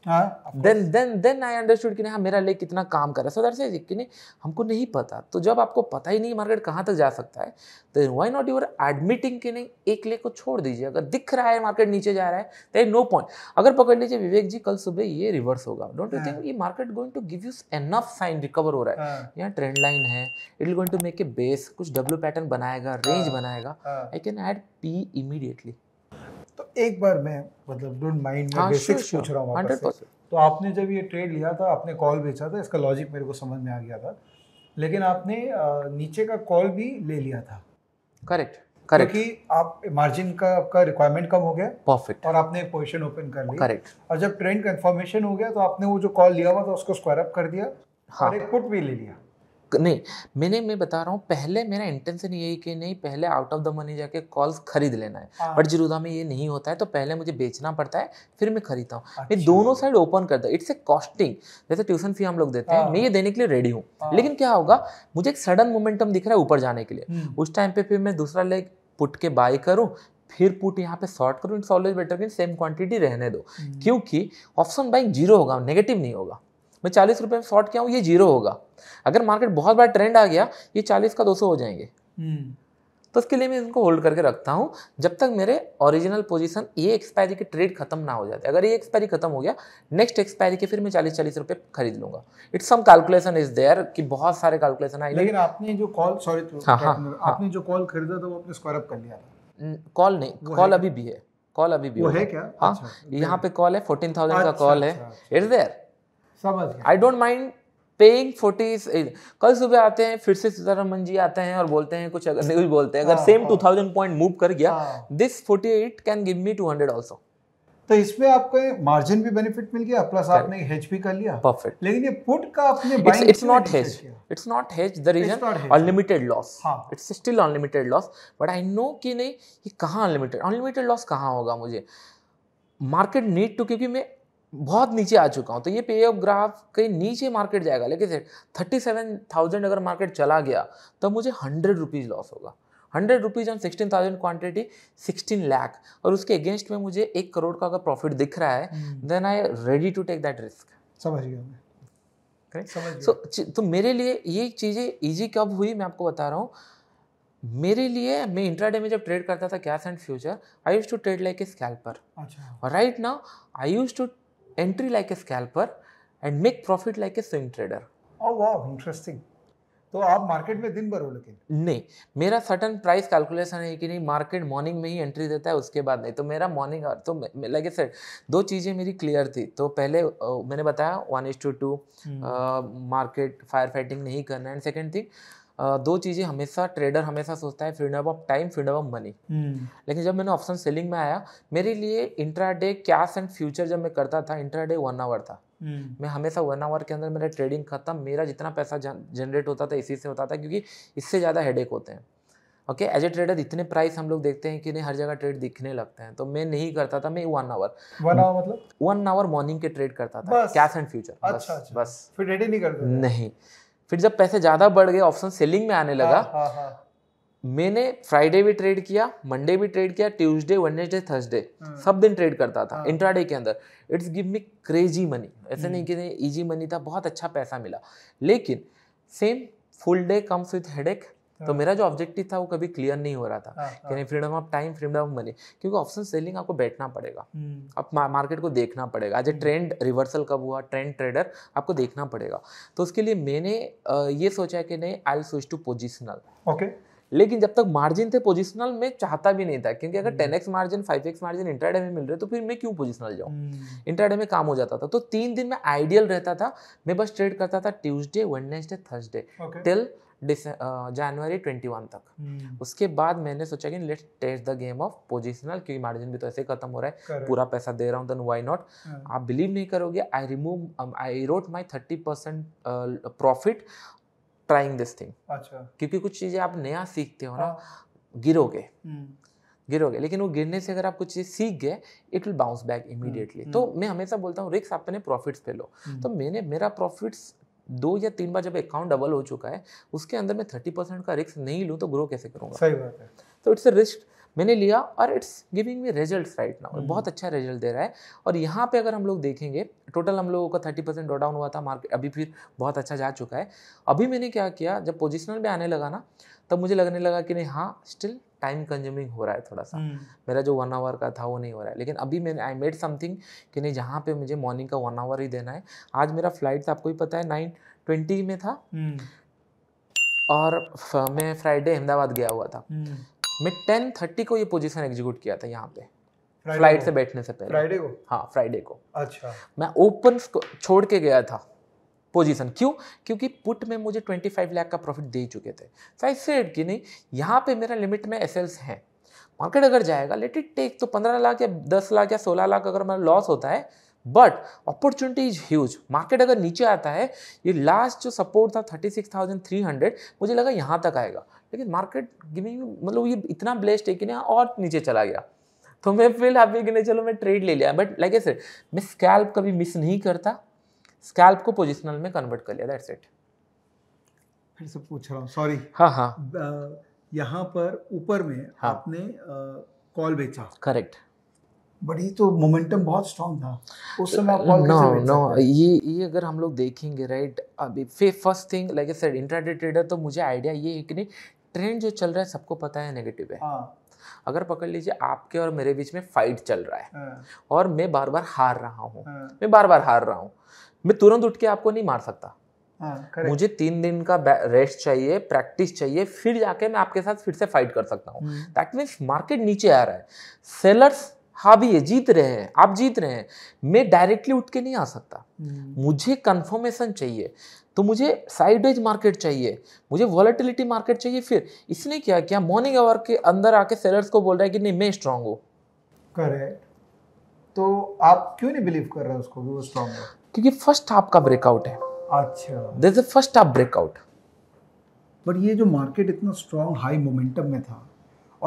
then then then I understood कि नहीं हाँ मेरा लेक कितना काम कर रहा है सो दैट्स कि नहीं हमको नहीं पता तो जब आपको पता ही नहीं मार्केट कहाँ तक जा सकता है तो वाई नॉट यूर एडमिटिंग कि नहीं एक लेक को छोड़ दीजिए अगर दिख रहा है मार्केट नीचे जा रहा है तो नो पॉइंट अगर पकड़ लीजिए विवेक जी कल सुबह ये रिवर्स होगा डोंट यू थिंक ये market going to give you enough sign recover हो रहा है हाँ। यहाँ ट्रेंड लाइन है it going to make a base कुछ डब्ल्यू पैटर्न बनाएगा रेंज हाँ। बनाएगा I can add P immediately एक बार मैं मतलब डोंट माइंड मैं बेसिक्स हाँ, पूछ रहा हूँ तो आपने जब ये ट्रेड लिया था आपने कॉल बेचा था इसका लॉजिक मेरे को समझ में आ गया था लेकिन आपने नीचे का कॉल भी ले लिया था करेक्ट करेक्ट क्योंकि आप मार्जिन का आपका रिक्वायरमेंट कम हो गया परफेक्ट और आपने एक पोजीशन ओपन कर ली करेक्ट और जब ट्रेंड कंफर्मेशन हो गया तो आपने वो जो कॉल लिया हुआ था उसको स्क्वायर अप कर दिया हाँ. और एक पुट भी ले लिया नहीं मैंने मैं बता रहा हूँ पहले मेरा इंटेंशन यही कि नहीं पहले आउट ऑफ द मनी जाके कॉल्स खरीद लेना है बट हाँ। जरूदा में ये नहीं होता है तो पहले मुझे बेचना पड़ता है फिर मैं खरीदता हूँ मैं अच्छा। दोनों साइड ओपन करता हूँ इट्स ए कॉस्टिंग जैसे ट्यूशन फी हम लोग देते हैं हाँ। मैं ये देने के लिए रेडी हूँ हाँ। लेकिन क्या होगा मुझे एक सडन मोमेंटम दिख रहा है ऊपर जाने के लिए हम्म। उस टाइम पे फिर मैं दूसरा लेग पुट के बाय करूँ फिर पुट यहाँ पे शॉर्ट करूँ इट्स ऑलवेज बेटर कि सेम क्वांटिटी रहने दो हम्म। क्योंकि ऑप्शन बाइंग जीरो होगा नेगेटिव नहीं होगा मैं चालीस रुपये में शॉर्ट किया हूँ ये जीरो होगा अगर मार्केट बहुत बड़ा ट्रेंड आ गया ये चालीस का दो सौ हो जाएंगे हम्म। तो उसके लिए मैं इनको होल्ड करके रखता हूँ जब तक मेरे ओरिजिनल पोजीशन ये एक्सपायरी की ट्रेड खत्म ना हो जाते अगर ये एक्सपायरी खत्म हो गया नेक्स्ट एक्सपायरी के फिर मैं चालीस चालीस रुपये खरीद लूंगा it's some calculation is there कि बहुत सारे कैलकुलेशन आए लेकिन आपने जो कॉल सॉरी हाँ, हाँ, हाँ, आपने जो कॉल खरीदा था वो आपने स्क्वायर अप कर लिया था कॉल नहीं कॉल अभी भी है कॉल अभी भी है क्या हाँ अच्छा, यहाँ पे कॉल है फोर्टीन थाउजेंड का कॉल अच्छा, अच्छा, है इट्स देयर समझ गया I don't mind paying forty कल सुबह आते हैं फिर से सीतारामन जी आते हैं और बोलते हैं कुछ अगर न्यूज बोलते हैं अगर same two thousand point move कर गया this forty eight can give me two hundred also तो इसमें आपको मार्जिन भी बेनिफिट मिल गया प्लस आपने हेज भी कर लिया परफेक्ट लेकिन ये पुट का आपने it's not hedge it's not hedge the reason unlimited loss it's still unlimited loss but I know कि नहीं ये कहाँ अनलिमिटेड अनलिमिटेड लॉस कहाँ होगा मुझे मार्केट नीड टू क्योंकि मैं बहुत नीचे आ चुका हूँ तो ये पे ऑफ ग्राफ कहीं नीचे मार्केट जाएगा लेकिन थर्टी सेवन थाउजेंड अगर मार्केट चला गया तो मुझे हंड्रेड रुपीज़ लॉस होगा hundred rupees on sixteen thousand quantity sixteen lakh और उसके अगेंस्ट में मुझे एक करोड़ का अगर प्रॉफिट दिख रहा है then I ready to take that risk समझ गया मैं सो so, तो मेरे लिए ये चीज़ें ईजी कब हुई मैं आपको बता रहा हूँ मेरे लिए मैं इंट्राडे में जब ट्रेड करता था cash and future I use to trade like a scalper right now I use to entry like a scalper and make profit like a swing trader. Oh wow, interesting. तो आप market में दिन भर हो लेकिन नहीं मेरा सटन प्राइस कैलकुलेशन है कि नहीं मार्केट मॉर्निंग में ही एंट्री देता है उसके बाद नहीं तो मेरा मॉर्निंग तो लाइक सर दो चीज़ें मेरी क्लियर थी तो पहले uh, मैंने बताया one is to to market fire fighting नहीं करना एंड सेकेंड थिंग दो चीज़ें हमेशा ट्रेडर हमेशा सोचता है freedom of time freedom of money लेकिन जब मैंने ऑप्शन सेलिंग में आया मेरे लिए इंट्राडे कैश एंड फ्यूचर जब मैं करता था इंट्राडे वन आवर था Hmm. मैं हमेशा वन आवर के अंदर मेरा ट्रेडिंग खत्म मेरा जितना पैसा जनरेट होता था इसी से होता था क्योंकि इससे ज़्यादा हेडेक होते हैं ओके एज ए ट्रेडर इतने प्राइस हम लोग देखते हैं कि नहीं हर जगह ट्रेड दिखने लगते हैं तो मैं नहीं करता था मैं वन आवर वन आवर मतलब वन आवर मॉर्निंग के ट्रेड करता था कैश एंड फ्यूचर बस अच्छा, बस फिर ट्रेडिंग नहीं करता नहीं फिर जब पैसे ज़्यादा बढ़ गए ऑप्शन सेलिंग में आने लगा हाँ, हाँ, हाँ। मैंने फ्राइडे भी ट्रेड किया मंडे भी ट्रेड किया ट्यूसडे वेडनेसडे थर्सडे सब दिन ट्रेड करता था इंट्राडे के अंदर it's give me crazy money ऐसे हम्म। नहीं कि इजी मनी था बहुत अच्छा पैसा मिला लेकिन same full day comes with headache तो हाँ। मेरा जो ऑब्जेक्टिव था वो कभी क्लियर नहीं हो रहा था यानी freedom of time freedom of money क्योंकि ऑप्शन सेलिंग आपको बैठना पड़ेगा हम्म। अब मार्केट को देखना पड़ेगा आज ट्रेंड हम्म। रिवर्सल कब हुआ ट्रेंड ट्रेडर आपको देखना पड़ेगा तो उसके लिए मैंने ये सोचा कि नहीं I switch to positional okay लेकिन जब तक मार्जिन थे पोजिशनल में चाहता भी नहीं था क्योंकि अगर ten x margin five x margin intraday में मिल रहे तो फिर मैं क्यों पोजिशनल जाऊँ इंटरडे में काम हो जाता था तो तीन दिन में आइडियल रहता था मैं बस ट्रेड करता था Tuesday Wednesday Thursday till okay. January twenty one तक hmm. उसके बाद मैंने सोचा कि let's test the game of positional क्योंकि मार्जिन भी तो ऐसे खत्म हो रहा है Correct. पूरा पैसा दे रहा हूँ देन वाई नॉट आप बिलीव नहीं करोगे I remove I wrote my thirty percent profit trying this thing क्योंकि कुछ चीज़ें आप नया सीखते हो ना हाँ। गिरोगे hmm. गिरोगे लेकिन वो गिरने से अगर आप कुछ चीज़ सीख गए it will bounce back immediately तो मैं हमेशा बोलता हूँ रिक्स अपने प्रॉफिट्स पे लो हम्म। तो मैंने मेरा प्रॉफिट्स दो या तीन बार जब अकाउंट डबल हो चुका है उसके अंदर मैं थर्टी परसेंट का रिस्क नहीं लूँ तो ग्रो कैसे करूँगा सही बात है तो इट्स अ रिस्क मैंने लिया और it's giving me result right now बहुत अच्छा रिजल्ट दे रहा है और यहाँ पे अगर हम लोग देखेंगे टोटल हम लोगों का थर्टी परसेंट डाउन हुआ था मार्केट अभी फिर बहुत अच्छा जा चुका है अभी मैंने क्या किया जब पोजिशनल में आने लगा ना तब मुझे लगने लगा कि नहीं हाँ स्टिल टाइम कंज्यूमिंग हो रहा है थोड़ा सा हम्म। मेरा जो वन आवर का था वो नहीं हो रहा है लेकिन अभी मैंने आई मेड समथिंग कि नहीं जहाँ पे मुझे मॉर्निंग का वन आवर ही देना है आज मेरा फ्लाइट था आपको ही पता है नाइन ट्वेंटी में था हम्म। और मैं फ्राइडे अहमदाबाद गया हुआ था हम्म। मैं टेन थर्टी को ये पोजिशन एग्जीक्यूट किया था यहाँ पे फ्लाइट से बैठने से पहले फ्राइडे को हाँ फ्राइडे को अच्छा मैं ओपन छोड़ के गया था पोजीशन क्यों क्योंकि पुट में मुझे 25 लाख का प्रॉफिट दे चुके थे सो आई सेड कि नहीं यहाँ पे मेरा लिमिट में एल्स है मार्केट अगर जाएगा लेट इट टेक तो 15 लाख या 10 लाख या 16 लाख अगर मेरा लॉस होता है but opportunity is huge market अगर नीचे आता है ये लास्ट जो सपोर्ट था 36,300 मुझे लगा यहाँ तक आएगा लेकिन मार्केट गिविंग मतलब ये इतना ब्लेस्ड है कि नहीं और नीचे चला गया तो मैं फिर आप ये चलो मैं ट्रेड ले लिया बट लाइक ए मैं स्कैल्प कभी मिस नहीं करता स्कैल्प को पोजिशनल में कन्वर्ट कर लिया दैट्स इट फिर से पूछ रहा हूँ सॉरी हाँ हाँ यहाँ पर ऊपर में हाँ. आपने कॉल बेचा करेक्ट बड़ी तो मोमेंटम बहुत स्ट्रांग था उस समय आप कॉल नो नो ये ये अगर हम लोग देखेंगे राइट अभी first thing like I said intraday trader तो मुझे आइडिया ये है कि नहीं ट्रेंड जो चल रहा है सबको पता है नेगेटिव है हाँ. अगर पकड़ लीजिए आपके और मेरे बीच में फाइट चल रहा है हाँ। और मैं बार बार हार रहा हूँ हाँ। मैं बार बार हार रहा हूँ मैं तुरंत उठ के आपको नहीं मार सकता हाँ, मुझे तीन दिन का रेस्ट चाहिए प्रैक्टिस चाहिए फिर जाके मैं आपके साथ फिर से फाइट कर सकता हूँ दैट मीन्स मार्केट नीचे आ रहा है सेलर्स हाँ भी ये जीत रहे हैं आप जीत रहे हैं मैं डायरेक्टली उठ के नहीं आ सकता हम्म। मुझे कंफर्मेशन चाहिए तो मुझे साइडवेज मार्केट चाहिए मुझे वॉलेटिलिटी मार्केट चाहिए फिर इसने क्या किया मॉर्निंग आवर के अंदर आके सेलर्स को बोल रहा है कि नहीं मैं स्ट्रांग हूँ करेक्ट तो आप क्यों नहीं बिलीव कर रहे उसको कि वो स्ट्रांग है क्योंकि फर्स्ट हाफ का ब्रेकआउट है अच्छा फर्स्ट हाफ ब्रेकआउट पर ये जो मार्केट इतना स्ट्रांग हाई मोमेंटम में था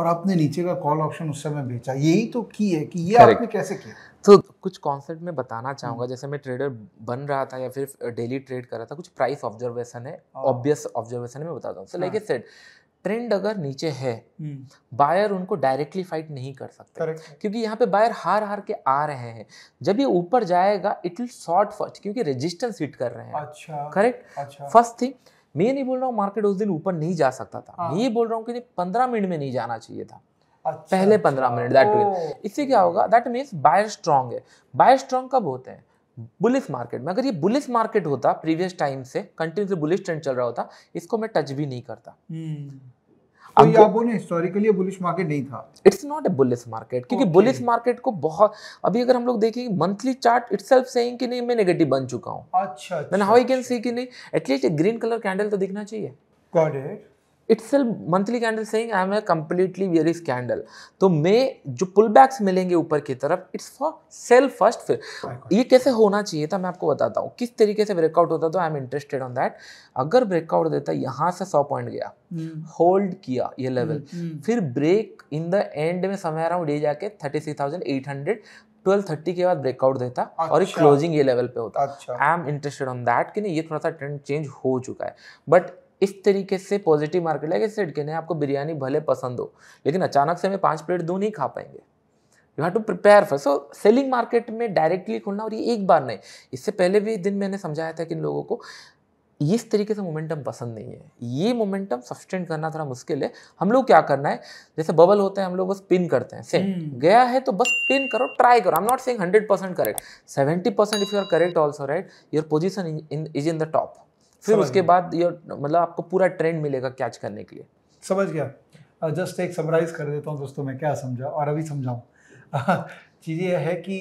और आपने नीचे का कॉल ऑप्शन उस समय बेचा यही तो की है कि ये Correct. आपने कैसे किया तो कुछ कॉन्सेप्ट में बताना चाहूंगा हम्म। जैसे मैं ट्रेडर बन रहा था या फिर डेली ट्रेड कर रहा था कुछ प्राइस ऑब्जर्वेशन है ऑब्वियस ऑब्जर्वेशन में बताता हूँ so like a set trend अगर नीचे है हम्म। बायर उनको डायरेक्टली फाइट नहीं कर सकते क्योंकि यहाँ पे बायर हार हार के आ रहे हैं जब ये ऊपर जाएगा इट विल शॉर्ट फर्स्ट क्योंकि रेजिस्टेंस हिट कर रहे हैं अच्छा करेक्ट फर्स्ट थिंग मैं ये नहीं बोल रहा हूँ मार्केट उस दिन ऊपर नहीं जा सकता था हाँ। मैं ये बोल रहा हूँ कि पंद्रह मिनट में नहीं जाना चाहिए था अच्छा, पहले पंद्रह अच्छा। मिनट दैट विल इससे क्या होगा दैट मीन्स बायर स्ट्रांग है बायर स्ट्रांग कब होते हैं बुलिस मार्केट में अगर ये बुलिस मार्केट होता प्रीवियस टाइम से कंटिन्यूसली बुलिस ट्रेंड चल रहा होता इसको मैं टच भी नहीं करता hmm. तो आप बोले हिस्टोरिकली बुलिश मार्केट नहीं था it's not a bullish market क्योंकि बुलिश मार्केट को बहुत अभी अगर हम लोग देखेंगे मंथली चार्ट इटसेल्फ सेइंग कि नहीं मैं नेगेटिव बन चुका हूँ अच्छा then how I can see कि नहीं एटलीस्ट ग्रीन कलर कैंडल तो दिखना चाहिए got it it's monthly candle saying I am a completely very scandal तो मैं जो पुल बैक्स मिलेंगे ऊपर की तरफ इट्स फॉर सेल फर्स्ट फिर ये कैसे होना चाहिए था मैं आपको बताता हूँ किस तरीके से ब्रेकआउट होता तो I am interested on that अगर ब्रेकआउट देता यहाँ से सौ पॉइंट गया होल्ड हम्म। hmm. किया ये लेवल hmm. hmm. फिर ब्रेक इन द एंड में समय आ रहा हूँ ले जाके thirty six thousand eight hundred twelve thirty के बाद ब्रेकआउट देता अच्छा, और एक क्लोजिंग अच्छा। ये लेवल पे होता I am interested on that कि नहीं ये थोड़ा सा ट्रेंड चेंज हो चुका है बट इस तरीके से पॉजिटिव मार्केट लाइक सेड कहने आपको बिरयानी भले पसंद हो लेकिन अचानक से हमें पाँच प्लेट दो नहीं खा पाएंगे you have to prepare for so selling market में डायरेक्टली खुलना और ये एक बार नहीं इससे पहले भी दिन मैंने समझाया था कि इन लोगों को इस तरीके से मोमेंटम पसंद नहीं है ये मोमेंटम सस्टेन करना थोड़ा मुश्किल है हम लोग क्या करना है जैसे बबल होते हैं हम लोग बस पिन करते हैं सेम हम्म। गया है तो बस पिन करो ट्राई करो I am not saying hundred percent correct seventy percent if you are correct also right your position is in the top फिर उसके बाद ये मतलब आपको पूरा ट्रेंड मिलेगा कैच करने के लिए समझ गया जस्ट एक समराइज कर देता हूँ दोस्तों मैं क्या समझा और अभी समझाऊँ चीज़ यह है कि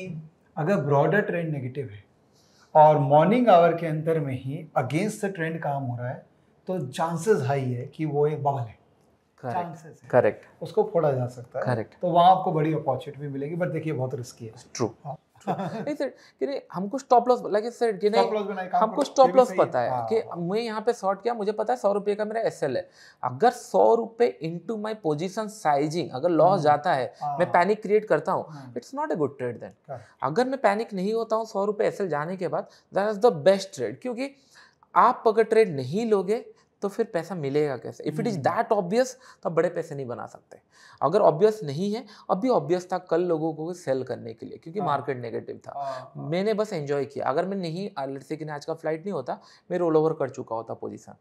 अगर ब्रॉडर ट्रेंड नेगेटिव है और मॉर्निंग आवर के अंतर में ही अगेंस्ट द ट्रेंड काम हो रहा है तो चांसेस हाई है कि वो एक बबल है करेक्ट करेक्ट उसको फोड़ा जा सकता है करेक्ट तो वहाँ आपको बड़ी अपॉर्चुनिटी मिलेगी बट देखिए बहुत रिस्की है ट्रू (laughs) हाँ। नहीं सर कि हमको स्टॉप लॉस लाइक सर कि नहीं हमको स्टॉप लॉस पता है हाँ। कि मैं यहाँ पे शॉर्ट किया मुझे पता है सौ रुपये का मेरा एस है अगर सौ रुपये इंटू माई पोजिशन साइजिंग अगर लॉस हम्म। जाता है हाँ। मैं पैनिक क्रिएट करता हूँ it's not a good trade then अगर मैं पैनिक नहीं होता हूँ सौ रुपये एस जाने के बाद that is the best trade क्योंकि आप अगर ट्रेड नहीं लोगे तो फिर पैसा मिलेगा कैसे if it is that obvious तो बड़े पैसे नहीं बना सकते अगर ऑब्वियस नहीं है अभी ऑब्वियस था कल लोगों को सेल करने के लिए क्योंकि मार्केट हाँ। नेगेटिव था हाँ, हाँ। मैंने बस एंजॉय किया अगर मैं नहीं से कि आज का फ्लाइट नहीं होता मैं रोल ओवर कर चुका होता पोजिशन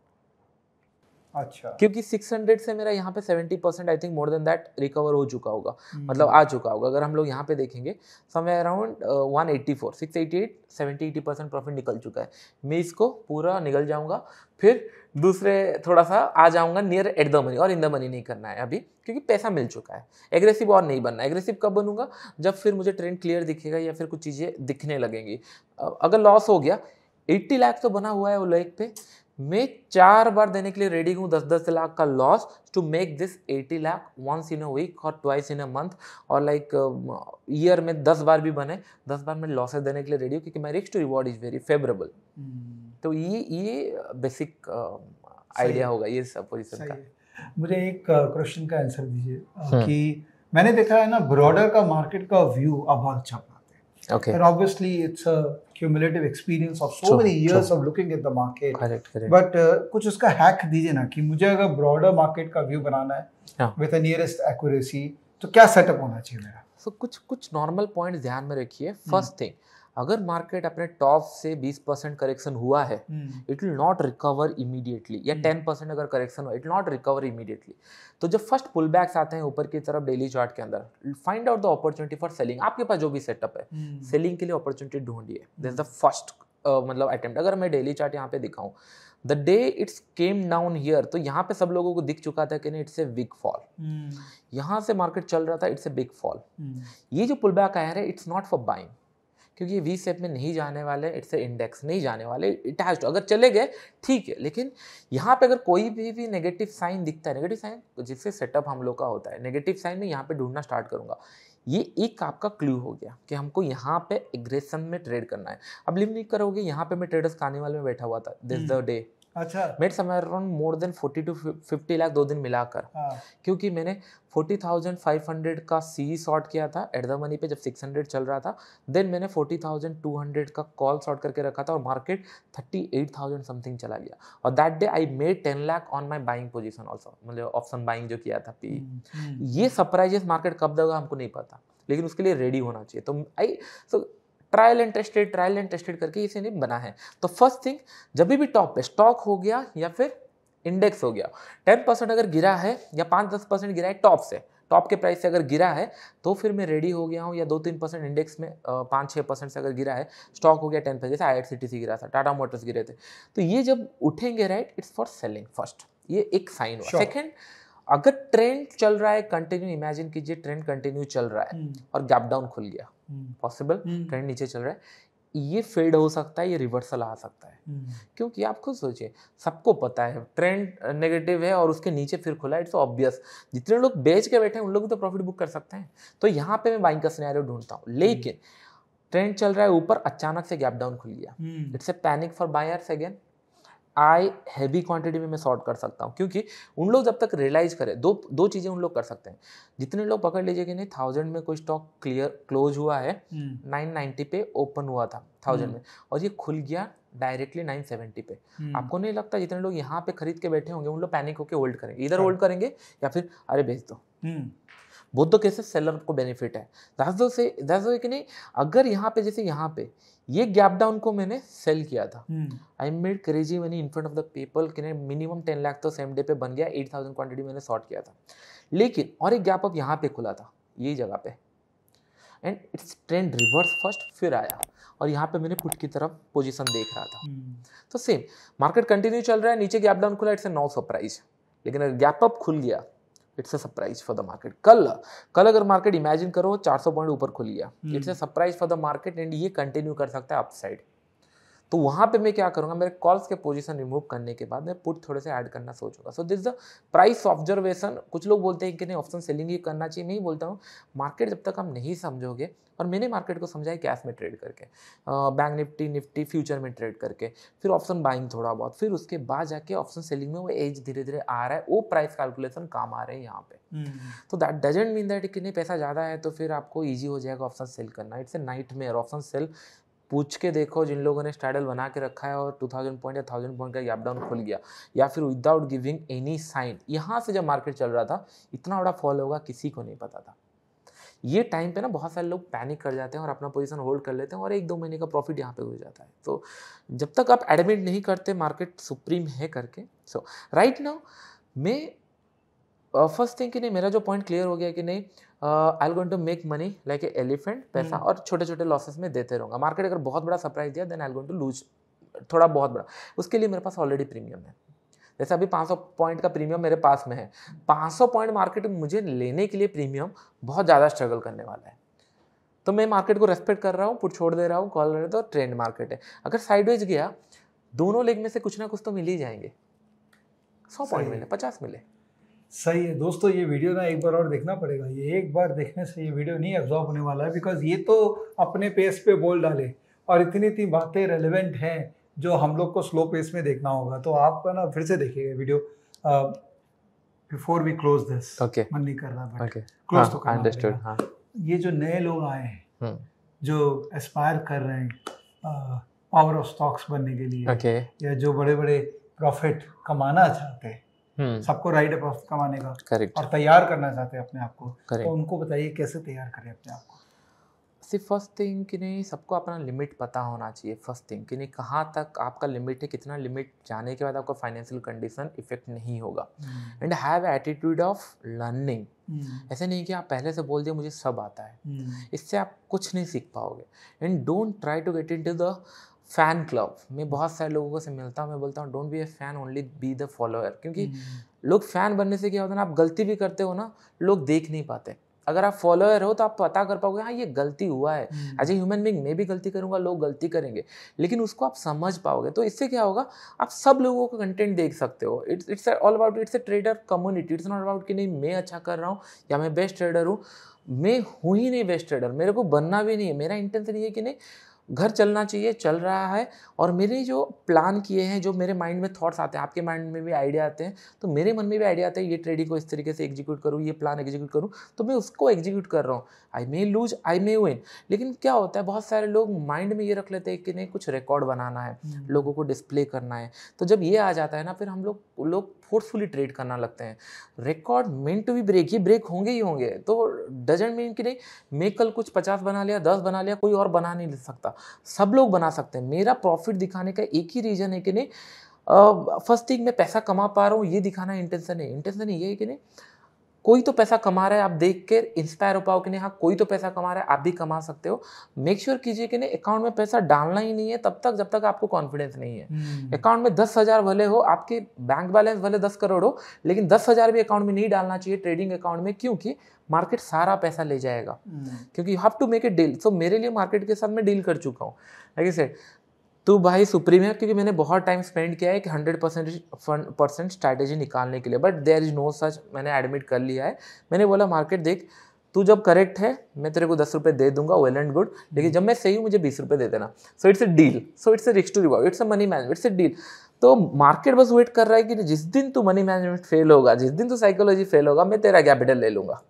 अच्छा क्योंकि 600 से मेरा यहाँ पे 70 percent I think more than that recover हो चुका होगा हम्म। मतलब आ चुका होगा अगर हम लोग यहाँ पे देखेंगे समय around one eighty four six eighty eight seventy eighty percent profit निकल चुका है मैं इसको पूरा निकल जाऊँगा फिर दूसरे थोड़ा सा आ जाऊँगा नियर एट द मनी और इन द मनी नहीं करना है अभी क्योंकि पैसा मिल चुका है एग्रेसिव और नहीं बनना एग्रेसिव कब बनूंगा जब फिर मुझे ट्रेंड क्लियर दिखेगा या फिर कुछ चीज़ें दिखने लगेंगी अगर लॉस हो गया एट्टी लाख तो बना हुआ है वो लेक पे मैं चार बार देने के लिए रेडी हूँ दस दस लाख का loss to make this eighty lakh once in a week और ट्वाइस इन अ मंथ और लाइक ईयर में दस बार भी बने दस बार मैं लॉसेस देने के लिए रेडी हूँ क्योंकि माई रिक्स to reward is very favourable तो ये ये बेसिक um, आइडिया होगा ये सब पोजिशन का मुझे एक क्वेश्चन uh, का आंसर दीजिए uh, हम्म। कि मैंने देखा है ना ब्रॉडर का मार्केट का व्यू अब बहुत अच्छा बनाते हैं okay obviously it's a cumulative experience of so many years of looking at the market. Correct, correct. But uh, कुछ उसका हैक दीजिए ना कि मुझे अगर ब्रॉडर मार्केट का व्यू बनाना है विद नियरेस्ट एक्यूरेसी तो क्या सेटअप होना चाहिए मेरा सो so, कुछ कुछ नॉर्मल पॉइंट ध्यान में रखिए फर्स्ट हम्म। थिंग अगर मार्केट अपने टॉप से 20 परसेंट करेक्शन हुआ है hmm. It will not recover immediately या 10 हम्म। परसेंट अगर करेक्शन हुआ इट नॉट रिकवर इमीडिएटली तो जब फर्स्ट पुल बैक्स आते हैं ऊपर की तरफ डेली चार्ट के अंदर find out the opportunity for selling आपके पास जो भी सेटअप है हम्म। सेलिंग के लिए अपॉर्चुनिटी ढूंढिए दिस द फर्स्ट मतलब अटेम्प्ट अगर मैं डेली चार्ट यहाँ पे दिखाऊं the day it's came down here तो यहाँ पे सब लोगों को दिख चुका था कि नहीं इट्स ए बिग फॉल यहाँ से मार्केट चल रहा था इट्स ए बिग फॉल ये जो पुल बैक आया है इट्स नॉट फॉर बाइंग क्योंकि ये वी सेप में नहीं जाने वाले इट्स ए इंडेक्स नहीं जाने वाले अटैच अगर चले गए ठीक है लेकिन यहाँ पे अगर कोई भी भी नेगेटिव साइन दिखता है नेगेटिव साइन जिससे सेटअप हम लोग का होता है नेगेटिव साइन में यहाँ पे ढूंढना स्टार्ट करूँगा ये एक आपका क्ल्यू हो गया कि हमको यहाँ पे एग्रेसन में ट्रेड करना है अब लिम नहीं करोगे यहाँ पे मैं ट्रेडर्स खाने वाले में बैठा हुआ था दिस द डे अच्छा made around more than two lakh दो दिन मिलाकर हाँ। क्योंकि मैंने का सी शॉर्ट किया था एट द मनी पे जब चल रहा था देन मैंने का कॉल शॉर्ट करके रखा था और मार्केट समथिंग चला गया और that day I made ten lakh on my buying मतलब ऑप्शन बाइंग जो किया था पी e। हम्म, हम्म। ये सरप्राइजेस मार्केट कब देगा हमको नहीं पता लेकिन उसके लिए रेडी होना चाहिए तो I so trial and tested trial and tested करके इसे बना है तो फर्स्ट थिंग जब भी टॉप पे स्टॉक हो गया या फिर इंडेक्स हो गया टेन परसेंट अगर गिरा है या पाँच दस परसेंट गिरा है टॉप से टॉप के प्राइस से अगर गिरा है तो फिर मैं रेडी हो गया हूँ या दो तीन परसेंट इंडेक्स में पाँच छः परसेंट से अगर गिरा है स्टॉक हो गया टेन परसेंट जैसे आई सी गिरा था टाटा मोटर्स गिरे थे तो ये जब उठेंगे right it's for selling first ये एक साइन हुआ सेकेंड sure. अगर ट्रेंड चल रहा है कंटिन्यू इमेजिन कीजिए ट्रेंड कंटिन्यू चल रहा है हम्म। और गैप डाउन खुल गया पॉसिबल हम्म। ट्रेंड हम्म। नीचे चल रहा है ये फेड हो सकता है ये रिवर्सल आ सकता है क्योंकि आप खुद सोचिए सबको पता है ट्रेंड नेगेटिव है और उसके नीचे फिर खुला इट्स ऑब्वियस जितने लोग बेच के बैठे हैं उन लोग तो प्रॉफिट बुक कर सकते हैं तो यहाँ पे मैं बाइंग का सिनेरियो ढूंढता हूँ लेकिन ट्रेंड चल रहा है ऊपर अचानक से गैप डाउन खुल गया it's a panic for buyers again I heavy quantity में मैं सॉर्ट कर सकता हूँ क्योंकि उन लोग जब तक रियलाइज़ करें दो दो चीज़ें उन लोग कर सकते हैं जितने लोग पकड़ लीजिए कि नहीं थाउजेंड में कोई स्टॉक क्लियर क्लोज हुआ है नाइन हम्म। नाइन्टी पे ओपन हुआ था थाउजेंड हम्म। में और ये खुल गया डायरेक्टली नाइन सेवेंटी पे हम्म। आपको नहीं लगता जितने लोग यहाँ पे खरीद के बैठे होंगे उन लोग पैनिक होकर होल्ड करेंगे इधर होल्ड हाँ। करेंगे या फिर अरे भेज दो बहुत तो कैसे सेलर को बेनिफिट है दस दो से दस दो कि नहीं अगर यहाँ पे जैसे यहाँ पे ये गैप डाउन को मैंने सेल किया था I made crazy money in front of the people कि मिनिमम टेन लाख तो सेम डे पे बन गया एट थाउजेंड क्वान्टिटी मैंने शॉर्ट किया था लेकिन और एक गैप अप यहाँ पे खुला था यही जगह पे and it's trend reverse first फिर आया और यहाँ पे मैंने पुट की तरफ पोजीशन देख रहा था हम्म। तो सेम मार्केट कंटिन्यू चल रहा है नीचे गैप डाउन खुला इट्स ए नो सरप्राइज लेकिन अगर गैप अप खुल गया it's a surprise for the market कल कल अगर मार्केट इमेजिन करो 400 पॉइंट ऊपर खुल गया it's a surprise for the market and ये कंटिन्यू कर सकता है अपसाइड तो वहाँ पे मैं क्या करूँगा मेरे कॉल्स के पोजीशन रिमूव करने के बाद मैं पुट थोड़े से ऐड करना सोचूंगा so this the price observation कुछ लोग बोलते हैं कि नहीं ऑप्शन सेलिंग ही करना चाहिए मैं ही बोलता हूँ मार्केट जब तक हम नहीं समझोगे और मैंने मार्केट को समझाया कैश में ट्रेड करके बैंक निफ्टी निफ्टी फ्यूचर में ट्रेड करके फिर ऑप्शन बाइंग थोड़ा बहुत फिर उसके बाद जाके ऑप्शन सेलिंग में वो एज धीरे धीरे आ रहा है वो प्राइस कैलकुलेशन काम आ रहे हैं यहाँ पे हम्म, हम्म। तो दैट डजेंट मीन दैट कि नहीं पैसा ज़्यादा है तो फिर आपको ईजी हो जाएगा ऑप्शन सेल करना it's a nightmare option sell पूछ के देखो जिन लोगों ने स्टाइडल बना के रखा है और 2000 पॉइंट या थाउजेंड पॉइंट का गैप डाउन खुल गया या फिर विदाउट गिविंग एनी साइन यहाँ से जब मार्केट चल रहा था इतना बड़ा फॉल होगा किसी को नहीं पता था ये टाइम पे ना बहुत सारे लोग पैनिक कर जाते हैं और अपना पोजीशन होल्ड कर लेते हैं और एक दो महीने का प्रॉफिट यहाँ पे हो जाता है तो जब तक आप एडमिट नहीं करते मार्केट सुप्रीम है करके सो राइट नाउ मैं फर्स्ट uh, थिंग कि नहीं मेरा जो पॉइंट क्लियर हो गया कि नहीं I going to make money like a elephant पैसा hmm. और छोटे छोटे लॉसेस में देते रहूँगा मार्केट अगर बहुत बड़ा सरप्राइज दिया then I going to lose थोड़ा बहुत बड़ा उसके लिए मेरे पास ऑलरेडी प्रीमियम है जैसे अभी 500 पॉइंट का प्रीमियम मेरे पास में है 500 पॉइंट मार्केट में मुझे लेने के लिए प्रीमियम बहुत ज़्यादा स्ट्रगल करने वाला है तो मैं मार्केट को रेस्पेक्ट कर रहा हूँ पुट छोड़ दे रहा हूँ कॉल रहे तो ट्रेंड मार्केट है अगर साइडवेज गया दोनों लेग में से कुछ ना कुछ तो मिल ही जाएंगे सौ पॉइंट मिले पचास मिले सही है दोस्तों ये वीडियो ना एक बार और देखना पड़ेगा ये एक बार देखने से ये वीडियो नहीं एब्जॉर्ब होने वाला है बिकॉज ये तो अपने पेस पे बोल डाले और इतनी इतनी बातें रेलिवेंट हैं जो हम लोग को स्लो पेस में देखना होगा तो आपका ना फिर से देखिएगा video before we close this okay मन नहीं कर रहा बट okay. क्लोज हाँ, तो करना अंडरस्टूड हाँ ये जो नए लोग आए हैं हम्म। जो एस्पायर कर रहे हैं पावर ऑफ स्टॉक्स बनने के लिए okay. या जो बड़े बड़े प्रॉफिट कमाना चाहते हैं हम्म। सबको राइट अप कमाने का Correct. और तैयार करना चाहते हैं अपने आप को तो उनको बताइए कैसे तैयार करें अपने आप को सिर्फ फर्स्ट थिंग कि नहीं सबको अपना लिमिट पता होना चाहिए फर्स्ट थिंग कि नहीं कहाँ तक आपका लिमिट है कितना लिमिट जाने के बाद आपका फाइनेंशियल कंडीशन इफेक्ट नहीं होगा and have attitude of learning ऐसे नहीं कि आप पहले से बोल दिए मुझे सब आता है hmm. इससे आप कुछ नहीं सीख पाओगे and don't try to get into the fan club मैं बहुत सारे लोगों से मिलता हूँ मैं बोलता हूँ don't be a fan only be the follower क्योंकि हम्म, हम्म, हम्म। लोग फैन बनने से क्या होता है ना आप गलती भी करते हो ना लोग देख नहीं पाते अगर आप फॉलोअर हो तो आप पता कर पाओगे हाँ ये गलती हुआ है एज ए ह्यूमन बींग मैं भी गलती करूँगा लोग गलती करेंगे लेकिन उसको आप समझ पाओगे तो इससे क्या होगा आप सब लोगों का कंटेंट देख सकते हो it's it's all about it's a trader community it's not about कि नहीं मैं अच्छा कर रहा हूँ या मैं बेस्ट ट्रेडर हूँ मैं हूँ ही नहीं बेस्ट ट्रेडर मेरे को बनना भी नहीं है मेरा इंटेंशन ये है कि नहीं घर चलना चाहिए चल रहा है और मेरे जो प्लान किए हैं जो मेरे माइंड में थॉट्स आते हैं आपके माइंड में भी आइडिया आते हैं तो मेरे मन में भी आइडिया आता है ये ट्रेडिंग को इस तरीके से एग्जीक्यूट करूँ ये प्लान एग्जीक्यूट करूँ तो मैं उसको एग्जीक्यूट कर रहा हूँ आई may lose I may win लेकिन क्या होता है बहुत सारे लोग माइंड में ये रख लेते हैं कि नहीं कुछ रिकॉर्ड बनाना है हम्म। लोगों को डिस्प्ले करना है तो जब ये आ जाता है ना फिर हम लोग वो लोग फोर्सफुली ट्रेड करना लगते हैं रिकॉर्ड मेन टू भी ब्रेक ये ब्रेक होंगे ही होंगे तो डजेंट मीन कि नहीं मैं कल कुछ पचास बना लिया दस बना लिया कोई और बना नहीं सकता सब लोग बना सकते हैं मेरा प्रॉफिट दिखाने का एक ही रीज़न है कि नहीं फर्स्ट थिंग मैं पैसा कमा पा रहा हूँ ये दिखाना इंटेंसन है इंटेंसन ये है कि नहीं कोई तो पैसा कमा रहा है आप देख कर इंस्पायर हो पाओ कि नहीं हाँ कोई तो पैसा कमा रहा है आप भी कमा सकते हो मेक श्योर कीजिए कि नहीं अकाउंट में पैसा डालना ही नहीं है तब तक जब तक आपको कॉन्फिडेंस नहीं है अकाउंट हम्म। में दस हज़ार भले हो आपके बैंक बैलेंस भले दस करोड़ हो लेकिन दस हज़ार भी अकाउंट में नहीं डालना चाहिए ट्रेडिंग अकाउंट में क्योंकि मार्केट सारा पैसा ले जाएगा हम्म। क्योंकि you have to make a deal so मेरे लिए मार्केट के साथ मैं डील कर चुका हूँ लाइक सेड तो भाई सुप्रीम है क्योंकि मैंने बहुत टाइम स्पेंड किया है कि हंड्रेड परसेंट परसेंट स्ट्रैटेजी निकालने के लिए but there is no such मैंने एडमिट कर लिया है मैंने बोला मार्केट देख तू जब करेक्ट है मैं तेरे को दस रुपये दे दूंगा वेल एंड गुड लेकिन जब मैं सही हूँ मुझे बीस रुपये दे देना so it's a deal so it's a रिक्स to reward it's a money management it's a deal तो मार्केट बस वेट कर रहा है कि जिस दिन तू मनी मैनेजमेंट फेल होगा जिस दिन तू साइकोलॉजी फेल होगा मैं तेरा कैपिटल ले लूँगा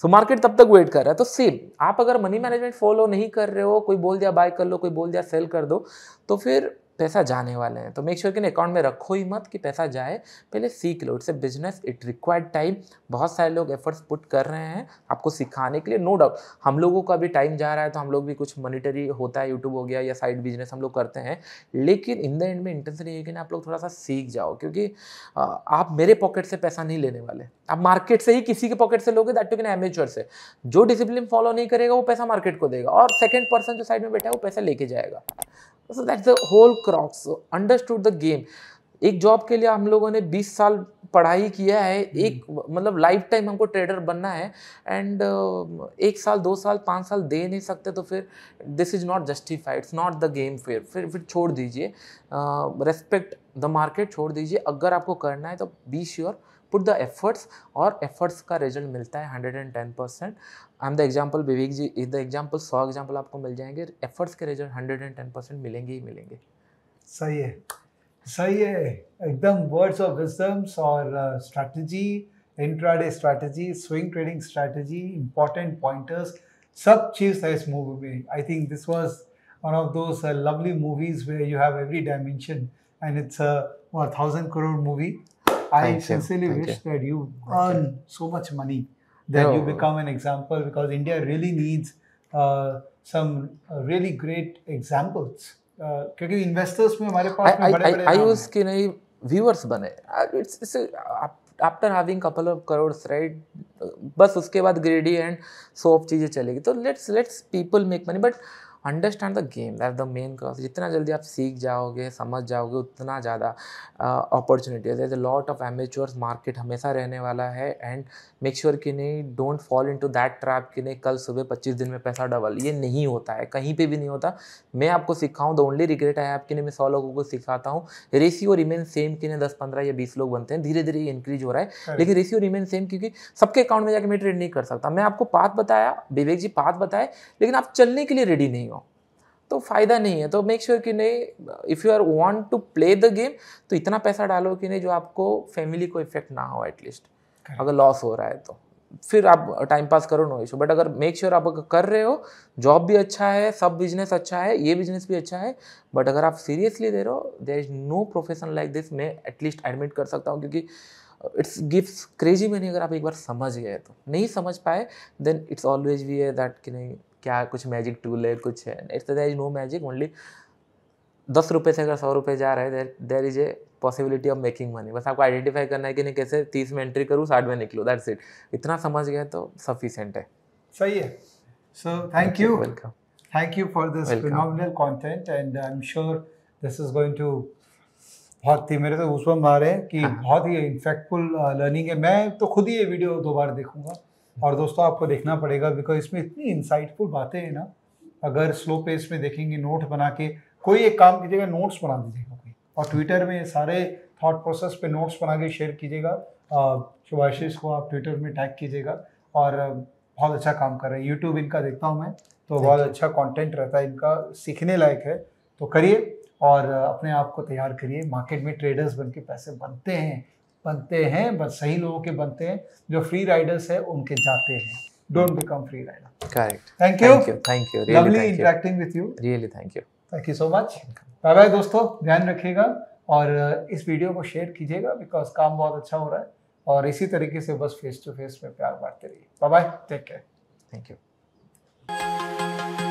सो मार्केट तब तक वेट कर रहा है तो सेम आप अगर मनी मैनेजमेंट फॉलो नहीं कर रहे हो कोई बोल दिया बाय कर लो कोई बोल दिया सेल कर दो तो फिर पैसा जाने वाले हैं तो मेक श्योर sure कि अकाउंट में रखो ही मत कि पैसा जाए पहले सीख लो it's a business it required time बहुत सारे लोग एफर्ट्स पुट कर रहे हैं आपको सिखाने के लिए नो no डाउट हम लोगों का भी टाइम जा रहा है तो हम लोग भी कुछ मॉनिटरी होता है यूट्यूब हो गया या साइड बिजनेस हम लोग करते हैं लेकिन इन द एंड में इंटेंशन ये है कि आप लोग थोड़ा सा सीख जाओ क्योंकि आप मेरे पॉकेट से पैसा नहीं लेने वाले आप मार्केट से ही किसी के पॉकेट से लोगे दैट टू कैन एमेच्योर से जो डिसिप्लिन फॉलो नहीं करेगा वो पैसा मार्केट को देगा और सेकेंड पर्सन जो साइड में बैठा है वो पैसा लेके जाएगा so that the whole crooks understood the game एक जॉब के लिए हम लोगों ने 20 साल पढ़ाई किया है हम्म। एक मतलब लाइफ टाइम हमको ट्रेडर बनना है एंड एक साल दो साल पाँच साल दे नहीं सकते तो फिर this is not justified not the game fair फिर फिर छोड़ दीजिए रेस्पेक्ट द मार्केट छोड़ दीजिए अगर आपको करना है तो be sure put the efforts और एफर्ट्स का रिजल्ट मिलता है hundred and ten percent I am the example Vivek ji is the example so example आपको मिल जाएंगे एफर्ट्स के result hundred and ten percent मिलेंगे ही मिलेंगे सही है सही है एकदम वर्ड्स ऑफ विजम्स और strategy intraday strategy swing trading strategy important pointers सब चीज़ है इस मूवी में I think this was one of those lovely movies way you have every dimension and it's thousand crore movie I sincerely wish that you earn so much money that you oh. become an example because India really needs uh, some uh, really great examples. Uh, क्योंकि investors में हमारे पास में बड़े-बड़े आई use कि नहीं viewers बने it's it's after having couple of crores right बस उसके बाद ग्रेडी एंड सोप चीज़ें चलेगी तो let's let's people make money but understand the game that the main cause जितना जल्दी आप सीख जाओगे समझ जाओगे उतना ज़्यादा opportunities as a lot of amateurs market हमेशा रहने वाला है एंड मेक श्योर कि नहीं don't fall into that trap कि नहीं कल सुबह पच्चीस दिन में पैसा डबल ये नहीं होता है कहीं पर भी नहीं होता मैं आपको सिखाऊँ द ओनली रिग्रेट है आपके नहीं मैं सौ लोगों को सिखाता हूँ रेशियो रिमेन सेम कि नहीं दस पंद्रह या बीस लोग बनते हैं धीरे धीरे ये इंक्रीज हो रहा है लेकिन रेशियो रिमेन सेम क्योंकि सबके अकाउंट में जाकर मैं ट्रेड नहीं कर सकता मैं आपको पाथ बताया विवेक जी पाथ बताए लेकिन आप चलने के लिए रेडी नहीं हो तो फ़ायदा नहीं है तो मेक श्योर sure कि नहीं if you are want to play the game तो इतना पैसा डालो कि नहीं जो आपको फैमिली को इफेक्ट ना हो एटलीस्ट अगर लॉस हो रहा है तो फिर आप टाइम पास करो नो इशू बट अगर मेक श्योर sure आप अगर कर रहे हो जॉब भी अच्छा है सब बिजनेस अच्छा है ये बिजनेस भी अच्छा है बट अगर आप सीरियसली दे रहे हो there is no profession like this मैं एटलीस्ट एडमिट कर सकता हूँ क्योंकि इट्स गिफ्ट क्रेजी में नहीं अगर आप एक बार समझ गए तो नहीं समझ पाए देन इट्स ऑलवेज वी है दैट कि नहीं क्या कुछ मैजिक टूल है कुछ है it's there is no magic only दस रुपये से अगर सौ रुपये जा रहा है there there is a possibility of making money बस आपको आइडेंटिफाई करना है कि नहीं कैसे तीस में एंट्री करूँ साठ में निकलूँ दैट्स इट इतना समझ गए तो सफिशेंट है सही है so thank you welcome thank you for this phenomenal content and I am sure this is going to बहुत ही मेरे तो उस पर मारे कि हाँ। बहुत ही इंफेक्टफुल लर्निंग uh, है मैं तो खुद ही ये वीडियो दोबारा देखूंगा और दोस्तों आपको देखना पड़ेगा बिकॉज इसमें इतनी इंसाइटफुल बातें हैं ना अगर स्लो पेस में देखेंगे नोट बना के कोई एक काम कीजिएगा नोट्स बना दीजिएगा कोई और ट्विटर में सारे थाट प्रोसेस पे नोट्स बना के शेयर कीजिएगा शुभाशीष को आप ट्विटर में टैग कीजिएगा और बहुत अच्छा काम कर रहे हैं यूट्यूब इनका देखता हूँ मैं तो बहुत अच्छा कंटेंट रहता है इनका सीखने लायक है तो करिए और अपने आप को तैयार करिए मार्केट में ट्रेडर्स बन के पैसे बनते हैं बनते हैं बस सही लोगों के बनते हैं जो फ्री राइडर्स है उनके जाते हैं don't become free rider correct thank you thank you lovely interacting with you really thank you thank you so much bye bye दोस्तों ध्यान रखिएगा और uh, इस वीडियो को शेयर कीजिएगा बिकॉज काम बहुत अच्छा हो रहा है और इसी तरीके से बस फेस टू फेस में प्यार बांटते रहिए bye bye take care thank you